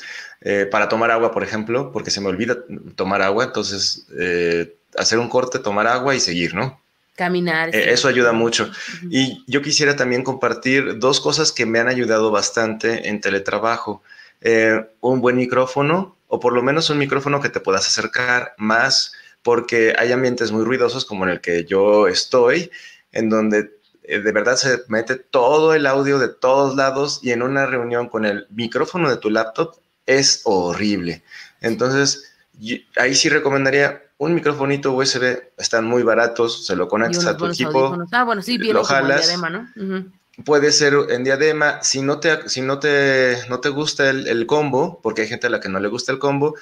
eh, para tomar agua, por ejemplo, porque se me olvida tomar agua, entonces eh, hacer un corte, tomar agua y seguir, ¿no? Caminar. Eh, eso ayuda mucho. Y yo quisiera también compartir dos cosas que me han ayudado bastante en teletrabajo. un buen micrófono, o por lo menos un micrófono que te puedas acercar más, porque hay ambientes muy ruidosos como en el que yo estoy, en donde de verdad se mete todo el audio de todos lados y en una reunión con el micrófono de tu laptop es horrible. Entonces, ahí sí recomendaría un microfonito USB, están muy baratos, se lo conectas a tu equipo. Ah, bueno, sí, lo jalas. Diadema, ¿no? Puede ser en diadema, si no te, si no te, no te gusta el, combo, porque hay gente a la que no le gusta el combo,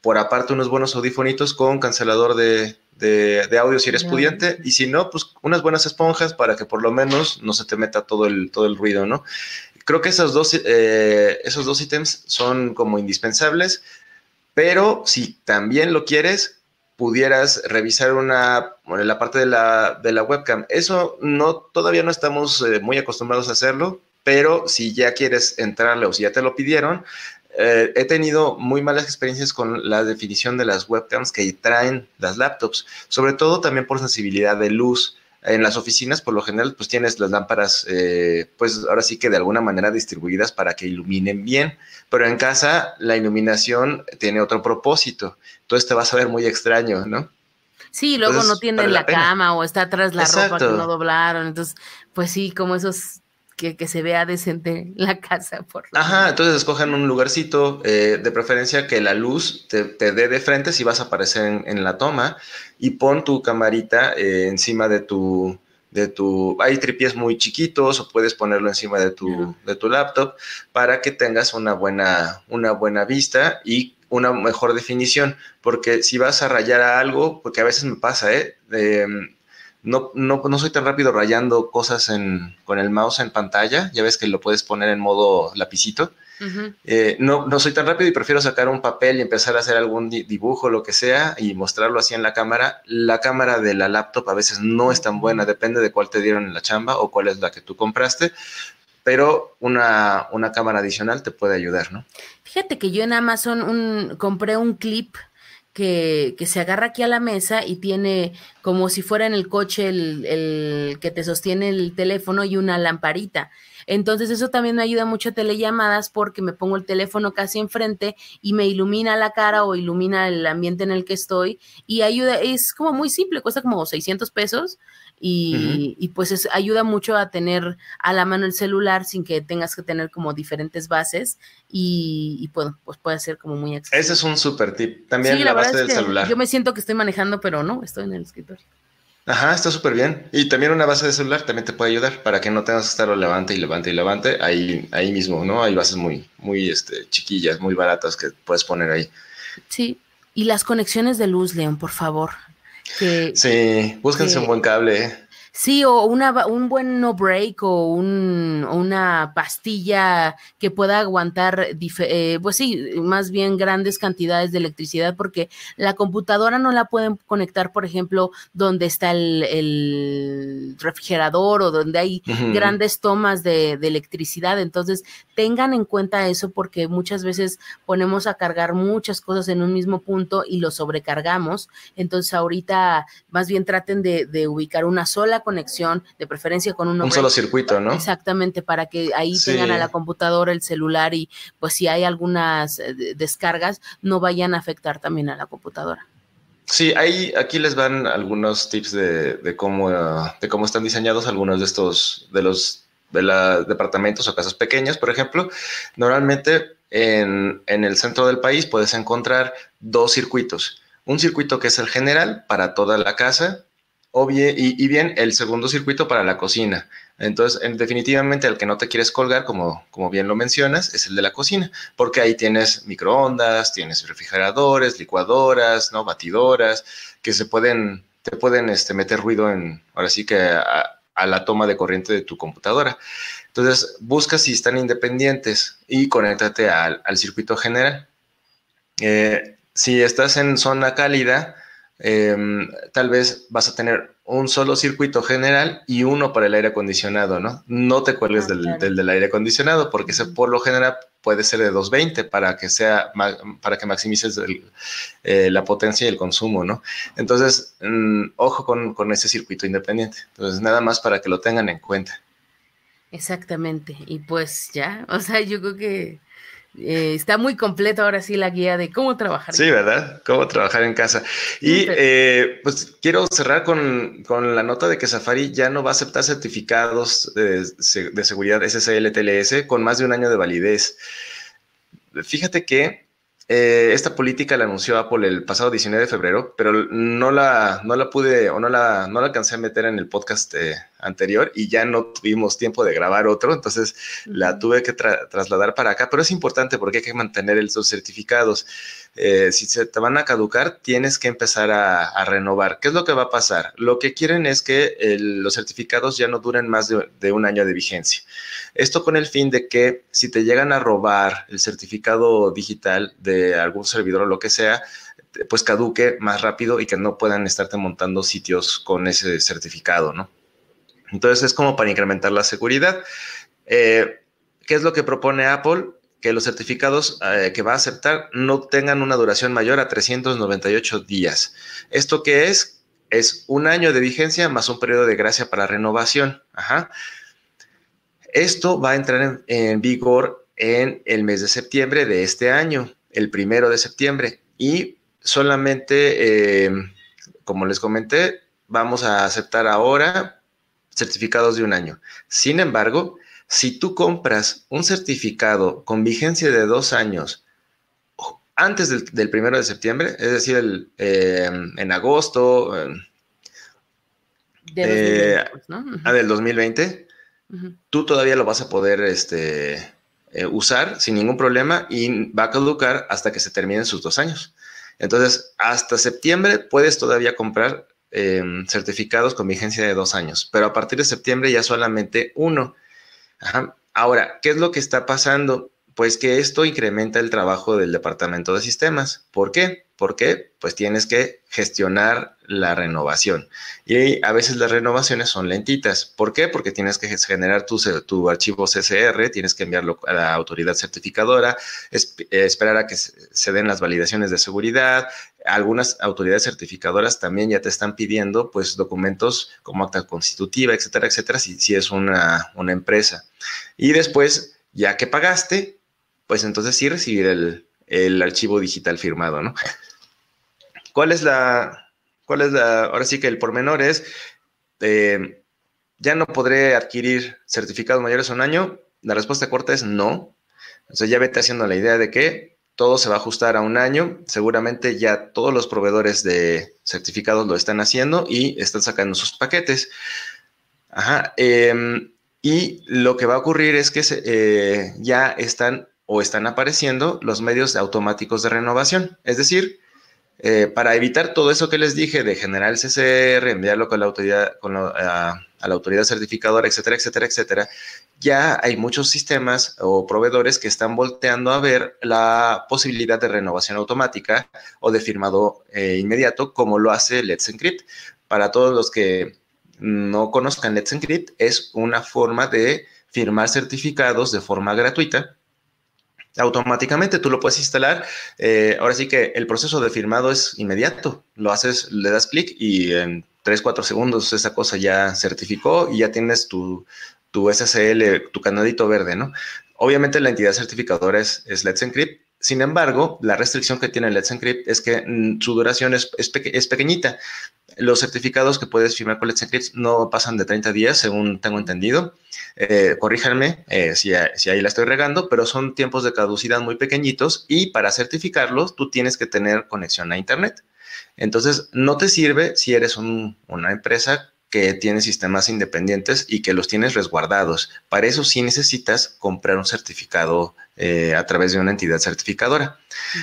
por aparte unos buenos audífonitos con cancelador de, audio si eres pudiente, y si no, pues unas buenas esponjas para que por lo menos no se te meta todo el, todo el ruido, ¿no? creo que esos dos, eh, esos dos ítems son como indispensables, pero si también lo quieres, pudieras revisar una, bueno, la parte de la, de la, webcam. Eso no, todavía no estamos eh, muy acostumbrados a hacerlo, pero si ya quieres entrarle o si ya te lo pidieron, eh, he tenido muy malas experiencias con la definición de las webcams que traen las laptops, sobre todo también por sensibilidad de luz en las oficinas por lo general pues tienes las lámparas eh, pues ahora sí que de alguna manera distribuidas para que iluminen bien, pero en casa la iluminación tiene otro propósito, entonces te vas a ver muy extraño, ¿no? Sí, luego no tienen la, cama o está atrás la ropa que no doblaron, entonces pues sí, como esos que, se vea decente la casa. Por Ajá, entonces escojan un lugarcito, eh, de preferencia que la luz te, dé de frente si vas a aparecer en, la toma y pon tu camarita eh, encima de tu, de tu, hay tripies muy chiquitos o puedes ponerlo encima de tu, de tu laptop para que tengas una buena, una buena vista y una mejor definición, porque si vas a rayar a algo, porque a veces me pasa, ¿eh? eh no, no, no, soy tan rápido rayando cosas con el mouse en pantalla. Ya ves que lo puedes poner en modo lapicito. Eh, no, no soy tan rápido y prefiero sacar un papel y empezar a hacer algún dibujo, lo que sea, y mostrarlo así en la cámara. La cámara de la laptop a veces no es tan buena, depende de cuál te dieron en la chamba o cuál es la que tú compraste, pero una, cámara adicional te puede ayudar, ¿no? Fíjate que yo en Amazon compré un clip que, se agarra aquí a la mesa y tiene como si fuera en el coche el, el, que te sostiene el teléfono y una lamparita. Entonces eso también me ayuda mucho a telellamadas porque me pongo el teléfono casi enfrente y me ilumina la cara o ilumina el ambiente en el que estoy y ayuda, es como muy simple, cuesta como 600 pesos y, pues ayuda mucho a tener a la mano el celular sin que tengas que tener como diferentes bases y, pues puede ser como muy accesible. Ese es un super tip, también la, base del celular. Yo me siento que estoy manejando, pero no, estoy en el escritorio. Ajá, está súper bien. Y también una base de celular también te puede ayudar para que no tengas que estar levante y levante y levante ahí, ahí mismo, ¿no? Hay bases muy, muy este, chiquillas, muy baratas que puedes poner ahí. Sí, y las conexiones de luz, León, por favor sí, búsquense un buen cable. ¿eh? Sí, o una, un buen no break o un, una pastilla que pueda aguantar, eh, pues sí, más bien grandes cantidades de electricidad, porque la computadora no la pueden conectar, por ejemplo, donde está el, refrigerador o donde hay grandes tomas de, electricidad. Entonces, tengan en cuenta eso porque muchas veces ponemos a cargar muchas cosas en un mismo punto y lo sobrecargamos. Entonces, ahorita más bien traten de, de ubicar una sola conexión, de preferencia con un, solo circuito, ¿no? Exactamente, para que ahí tengan a la computadora, el celular y pues si hay algunas eh, descargas, no vayan a afectar también a la computadora. Sí, ahí, aquí les van algunos tips de, cómo, de cómo están diseñados algunos de estos, de los de los departamentos o casas pequeñas, por ejemplo. Normalmente en, en el centro del país puedes encontrar dos circuitos. Un circuito que es el general para toda la casa y, bien el segundo circuito para la cocina. Entonces, definitivamente el que no te quieres colgar, como, bien lo mencionas, es el de la cocina, porque ahí tienes microondas, tienes refrigeradores, licuadoras, ¿no? batidoras, que se pueden, te pueden este, meter ruido en, ahora sí que a, la toma de corriente de tu computadora. Entonces, busca si están independientes y conéctate al, circuito general. Eh, si estás en zona cálida, Em, tal vez vas a tener un solo circuito general y uno para el aire acondicionado, ¿no? No te cuelgues ah, del, del, aire acondicionado porque ese por lo general puede ser de 220 para que sea para que maximices eh, la potencia y el consumo, ¿no? Entonces, mm, ojo con, con ese circuito independiente. Entonces, nada más para que lo tengan en cuenta. Exactamente. Y pues ya, o sea, yo creo que eh, está muy completa ahora sí la guía de cómo trabajar. Sí, ¿verdad? Cómo trabajar en casa. Y eh, pues quiero cerrar con, la nota de que Safari ya no va a aceptar certificados de, seguridad SSL-TLS con más de un año de validez. Fíjate que eh, esta política la anunció Apple el pasado 19 de febrero, pero no la, la pude o no la, no la alcancé a meter en el podcast anterior y ya no tuvimos tiempo de grabar otro, entonces la tuve que trasladar para acá, pero es importante porque hay que mantener esos certificados. Eh, si se te van a caducar, tienes que empezar a, renovar. ¿Qué es lo que va a pasar? Lo que quieren es que los certificados ya no duren más de, de, un año de vigencia. Esto con el fin de que si te llegan a robar el certificado digital de algún servidor o lo que sea, pues caduque más rápido y que no puedan estarte montando sitios con ese certificado, ¿no? Entonces es como para incrementar la seguridad. Eh, ¿Qué es lo que propone Apple? Que los certificados eh, que va a aceptar no tengan una duración mayor a 398 días. ¿Esto qué es? Es un año de vigencia más un periodo de gracia para renovación. Esto va a entrar en, vigor en el mes de septiembre de este año, el primero de septiembre, y solamente, eh, como les comenté, vamos a aceptar ahora certificados de un año. Sin embargo, si tú compras un certificado con vigencia de dos años antes del, primero de septiembre, es decir, eh, en agosto em, eh, pues, ah, del 2020, tú todavía lo vas a poder este, eh, usar sin ningún problema y va a caducar hasta que se terminen sus dos años. Entonces, hasta septiembre puedes todavía comprar Em, certificados con vigencia de dos años, pero a partir de septiembre ya solamente uno. Ahora, ¿qué es lo que está pasando? Pues que esto incrementa el trabajo del departamento de sistemas. ¿Por qué? Porque pues tienes que gestionar la renovación. Y a veces las renovaciones son lentitas. ¿Por qué? Porque tienes que generar tu, archivo CSR, tienes que enviarlo a la autoridad certificadora, eh, esperar a que se den las validaciones de seguridad. Algunas autoridades certificadoras también ya te están pidiendo pues documentos como acta constitutiva, etcétera, etcétera, si, si es una, una empresa. Y después, ya que pagaste, pues entonces sí recibir el, archivo digital firmado, ¿no? ¿Cuál es la, cuál es la, ahora sí que el pormenor es, eh, ya no podré adquirir certificados mayores a un año? La respuesta corta es no. Entonces ya vete haciendo la idea de que todo se va a ajustar a un año. Seguramente ya todos los proveedores de certificados lo están haciendo y están sacando sus paquetes. Ajá. Em, y lo que va a ocurrir es que eh, ya están o están apareciendo los medios automáticos de renovación. Es decir, eh, para evitar todo eso que les dije de generar el CCR, enviarlo con la autoridad, a, la autoridad certificadora, etcétera, etcétera, etcétera, ya hay muchos sistemas o proveedores que están volteando a ver la posibilidad de renovación automática o de firmado eh, inmediato, como lo hace Let's Encrypt. Para todos los que no conozcan Let's Encrypt, es una forma de firmar certificados de forma gratuita automáticamente tú lo puedes instalar. Eh, ahora sí que el proceso de firmado es inmediato. Lo haces, le das clic y en 3, 4 segundos esa cosa ya certificó y ya tienes tu, tu SSL, tu canadito verde, ¿no? Obviamente la entidad certificadora es, Let's Encrypt. Sin embargo, la restricción que tiene Let's Encrypt es que mm, su duración es, es pequeñita. Los certificados que puedes firmar con Let's Encrypt no pasan de 30 días, según tengo entendido. Eh, corríjanme eh, si, ahí la estoy regando, pero son tiempos de caducidad muy pequeñitos y para certificarlos tú tienes que tener conexión a Internet. Entonces, no te sirve si eres una empresa que tiene sistemas independientes y que los tienes resguardados. Para eso sí necesitas comprar un certificado eh, a través de una entidad certificadora.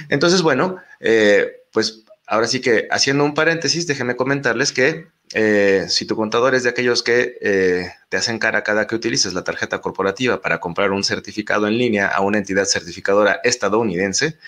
Entonces, bueno, eh, pues Ahora sí que, haciendo un paréntesis, déjenme comentarles que eh, si tu contador es de aquellos que eh, te hacen cara cada que utilices la tarjeta corporativa para comprar un certificado en línea a una entidad certificadora estadounidense,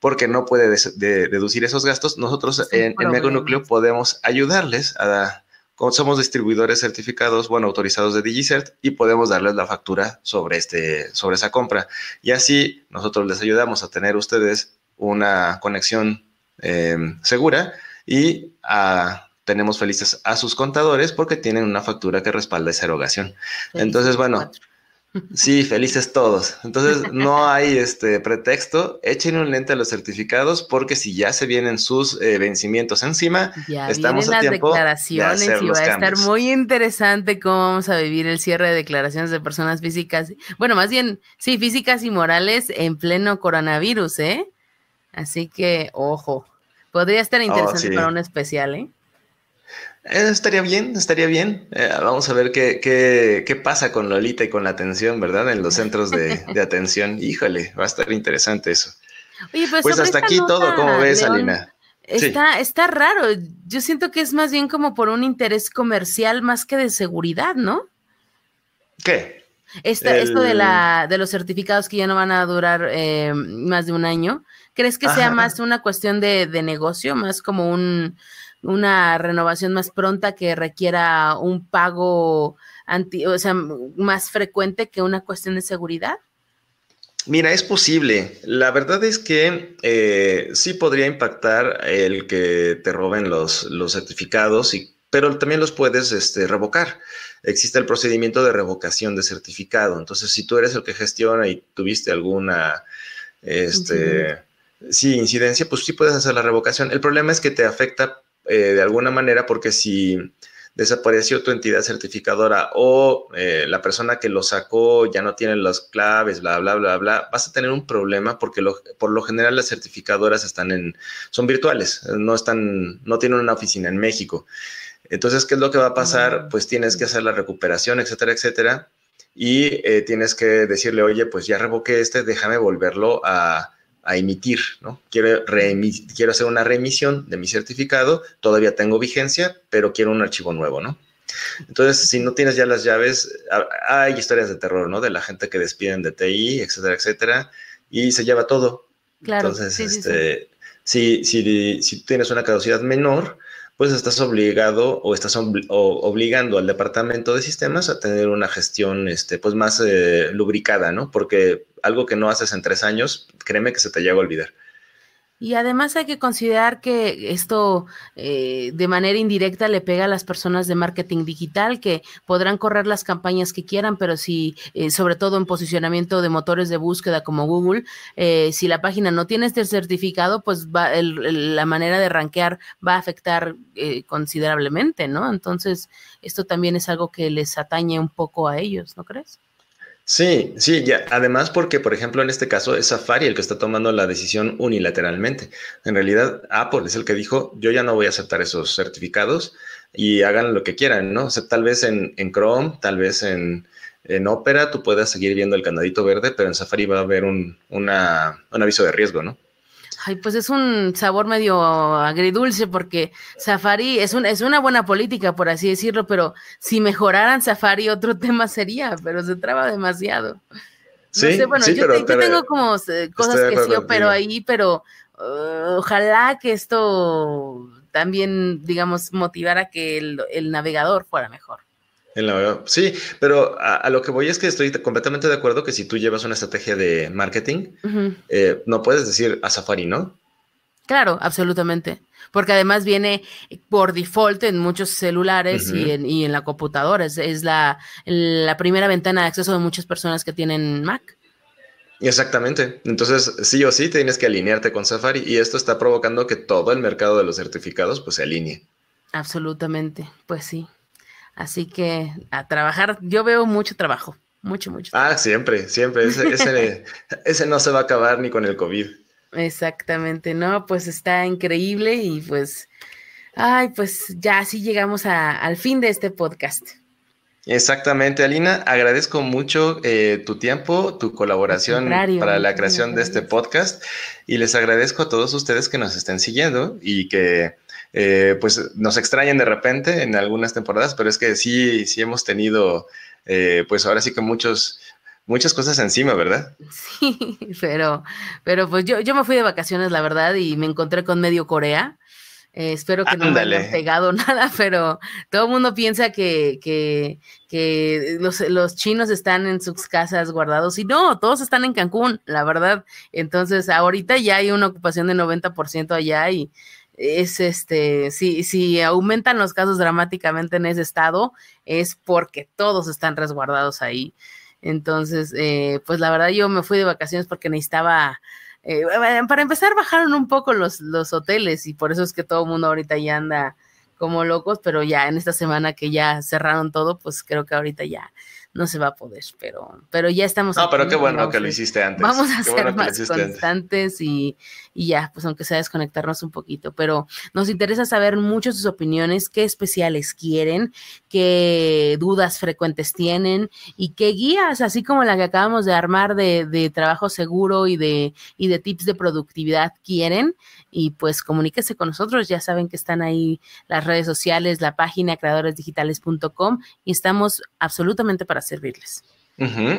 porque no puede deducir esos gastos, nosotros en, en podemos ayudarles a... Somos distribuidores certificados, bueno, autorizados de DigiCert y podemos darles la factura sobre, este, sobre esa compra. Y así nosotros les ayudamos a tener ustedes una conexión Em, segura y ah, tenemos felices a sus contadores porque tienen una factura que respalda esa erogación. Entonces, bueno, sí, felices todos. Entonces, no hay este pretexto, echen un lente a los certificados porque si ya se vienen sus eh, vencimientos encima, ya estamos a tiempo de hacer y va a estar muy interesante cómo vamos a vivir el cierre de declaraciones de personas físicas, bueno, más bien, sí, físicas y morales en pleno coronavirus, ¿eh? Así que, ojo, podría estar oh, interesante para un especial, ¿eh? ¿eh? estaría bien, estaría bien. Eh, vamos a ver qué, qué, qué, pasa con Lolita y con la atención, ¿verdad? En los centros de, atención. Híjole, va a estar interesante eso. pues, hasta aquí todo, ¿cómo ves, Alina? Está, raro. Yo siento que es más bien como por un interés comercial más que de seguridad, ¿no? ¿Qué? Esto de, la, de los certificados que ya no van a durar eh, más de un año ¿Crees que sea más una cuestión de, negocio, más como una renovación más pronta que requiera un pago anti, o sea, más frecuente que una cuestión de seguridad? Mira, es posible. La verdad es que eh, sí podría impactar el que te roben los, los certificados, y, pero también los puedes este, revocar. Existe el procedimiento de revocación de certificado. Entonces, si tú eres el que gestiona y tuviste alguna este, Sí, incidencia, pues sí puedes hacer la revocación. El problema es que te afecta eh, de alguna manera porque si desapareció tu entidad certificadora o eh, la persona que lo sacó ya no tiene las claves, bla, bla, bla, bla, vas a tener un problema porque por lo general las certificadoras están en, son virtuales, no están, no tienen una oficina en México. Entonces, ¿qué es lo que va a pasar? Pues tienes que hacer la recuperación, etcétera, etcétera. Y eh, tienes que decirle, oye, pues ya revoqué este, déjame volverlo a, a emitir, ¿no? Quiero, hacer una remisión de mi certificado, todavía tengo vigencia, pero quiero un archivo nuevo, ¿no? Entonces, si no tienes ya las llaves, hay historias de terror, ¿no? De la gente que despiden de TI, etcétera, etcétera, y se lleva todo. Claro. Entonces, este, Si, tienes una caducidad menor, pues estás obligado o estás obligando al departamento de sistemas a tener una gestión, este, pues más eh, lubricada, ¿no? Porque algo que no haces en tres años, créeme que se te llega a olvidar. Y además hay que considerar que esto eh, de manera indirecta le pega a las personas de marketing digital que podrán correr las campañas que quieran, pero si, eh, sobre todo en posicionamiento de motores de búsqueda como Google, eh, si la página no tiene este certificado, pues la manera de rankear va a afectar considerablemente, ¿no? Entonces, esto también es algo que les atañe un poco a ellos, ¿no crees? Sí, sí, ya. además porque, por ejemplo, en este caso es Safari el que está tomando la decisión unilateralmente. En realidad, Apple es el que dijo, yo ya no voy a aceptar esos certificados y hagan lo que quieran, ¿no? O sea, tal vez en, Chrome, tal vez en, Opera, tú puedas seguir viendo el candadito verde, pero en Safari va a haber un, un aviso de riesgo, ¿no? ay, pues es un sabor medio agridulce porque Safari es, un, es una buena política, por así decirlo, pero si mejoraran Safari otro tema sería, pero se traba demasiado. Sí, yo, tengo como eh, cosas que sí opero ahí, pero uh, ojalá que esto también, digamos, motivara que el navegador fuera mejor. Sí, pero a, lo que voy es que estoy completamente de acuerdo que si tú llevas una estrategia de marketing, eh, no puedes decir a Safari, ¿no? Claro, absolutamente. Porque además viene por default en muchos celulares y, en, la computadora. Es, la, primera ventana de acceso de muchas personas que tienen Mac. Exactamente. Entonces, sí o sí tienes que alinearte con Safari y esto está provocando que todo el mercado de los certificados pues se alinee. Absolutamente, pues sí. Así que a trabajar, yo veo mucho trabajo, mucho, mucho. Ah, siempre, siempre. Ese, no se va a acabar ni con el COVID. Exactamente, no, pues está increíble y pues, ay, pues ya así llegamos al fin de este podcast. Exactamente, Alina, agradezco mucho eh, tu tiempo, tu colaboración para la creación de este podcast y les agradezco a todos ustedes que nos estén siguiendo y que eh, pues nos extrañan de repente en algunas temporadas, pero es que sí, sí hemos tenido, eh, pues ahora sí que muchos, muchas cosas encima, ¿verdad? Sí, pero, pero pues yo, yo me fui de vacaciones, la verdad, y me encontré con medio Corea. Eh, espero que no me pegado nada, pero todo el mundo piensa que, los, los, chinos están en sus casas guardados y no, todos están en Cancún, la verdad. Entonces, ahorita ya hay una ocupación de 90% allá y es este, si, si aumentan los casos dramáticamente en ese estado, es porque todos están resguardados ahí. Entonces, eh, pues la verdad yo me fui de vacaciones porque necesitaba, eh, para empezar bajaron un poco los, los hoteles y por eso es que todo el mundo ahorita ya anda como locos, pero ya en esta semana que ya cerraron todo, pues creo que ahorita ya no se va a poder, pero, pero ya estamos. No, pero qué bueno que lo hiciste antes. Vamos a ser más constantes y, y, ya, pues aunque sea desconectarnos un poquito, pero nos interesa saber mucho sus opiniones, qué especiales quieren, qué dudas frecuentes tienen y qué guías, así como la que acabamos de armar de, de trabajo seguro y de, y de tips de productividad quieren y pues comuníquese con nosotros. Ya saben que están ahí las redes sociales, la página creadoresdigitales.com y estamos absolutamente para servirles.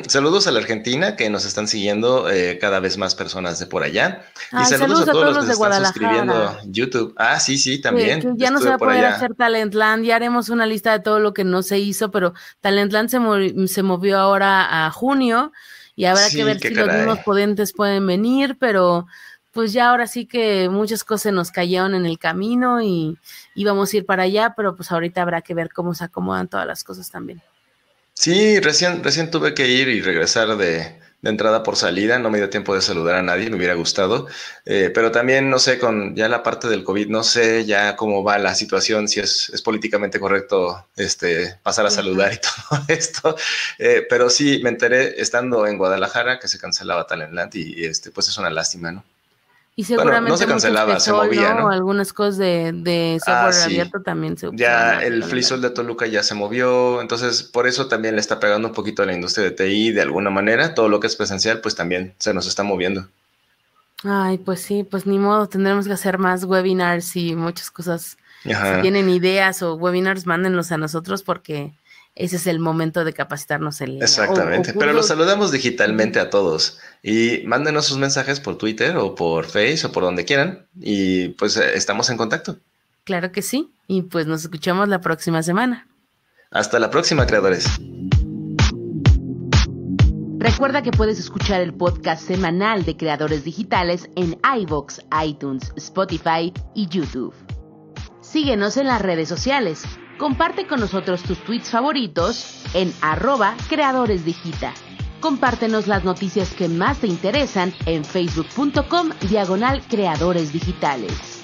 Saludos a la Argentina, que nos están siguiendo eh, cada vez más personas de por allá. y saludos, a todos, los que están suscribiendo YouTube. Ah, sí, sí, también. ya no se va a poder hacer Talentland, ya haremos una lista de todo lo que no se hizo, pero Talentland se, movió ahora a junio y habrá que ver si los mismos potentes pueden venir, pero pues ya ahora sí que muchas cosas nos cayeron en el camino y íbamos a ir para allá, pero pues ahorita habrá que ver cómo se acomodan todas las cosas también. Sí, recién, recién tuve que ir y regresar de, entrada por salida, no me dio tiempo de saludar a nadie, me hubiera gustado, eh, pero también no sé, con ya la parte del COVID, no sé ya cómo va la situación, si es, políticamente correcto este, pasar a saludar y todo esto, eh, pero sí me enteré estando en Guadalajara que se cancelaba Talentland y, y este, pues es una lástima, ¿no? Y seguramente no se cancelaba, se movía, ¿no? Algunas cosas de, de software ah, abierto también se Ya el FreeSol de Toluca ya se movió, entonces por eso también le está pegando un poquito a la industria de TI de alguna manera. Todo lo que es presencial, pues también se nos está moviendo. Ay, pues sí, pues ni modo, tendremos que hacer más webinars y muchas cosas. Si tienen ideas o webinars, mándenlos a nosotros porque ese es el momento de capacitarnos en Exactamente, pero los saludamos digitalmente a todos y mándenos sus mensajes por Twitter o por Face o por donde quieran y pues eh, estamos en contacto. Claro que sí, y pues nos escuchamos la próxima semana. Hasta la próxima, creadores. Recuerda que puedes escuchar el podcast semanal de Creadores Digitales en iVoox, iTunes, Spotify y YouTube. Síguenos en las redes sociales. Comparte con nosotros tus tweets favoritos en arroba creadores digita. Compártenos las noticias que más te interesan en facebook.com diagonal creadores digitales.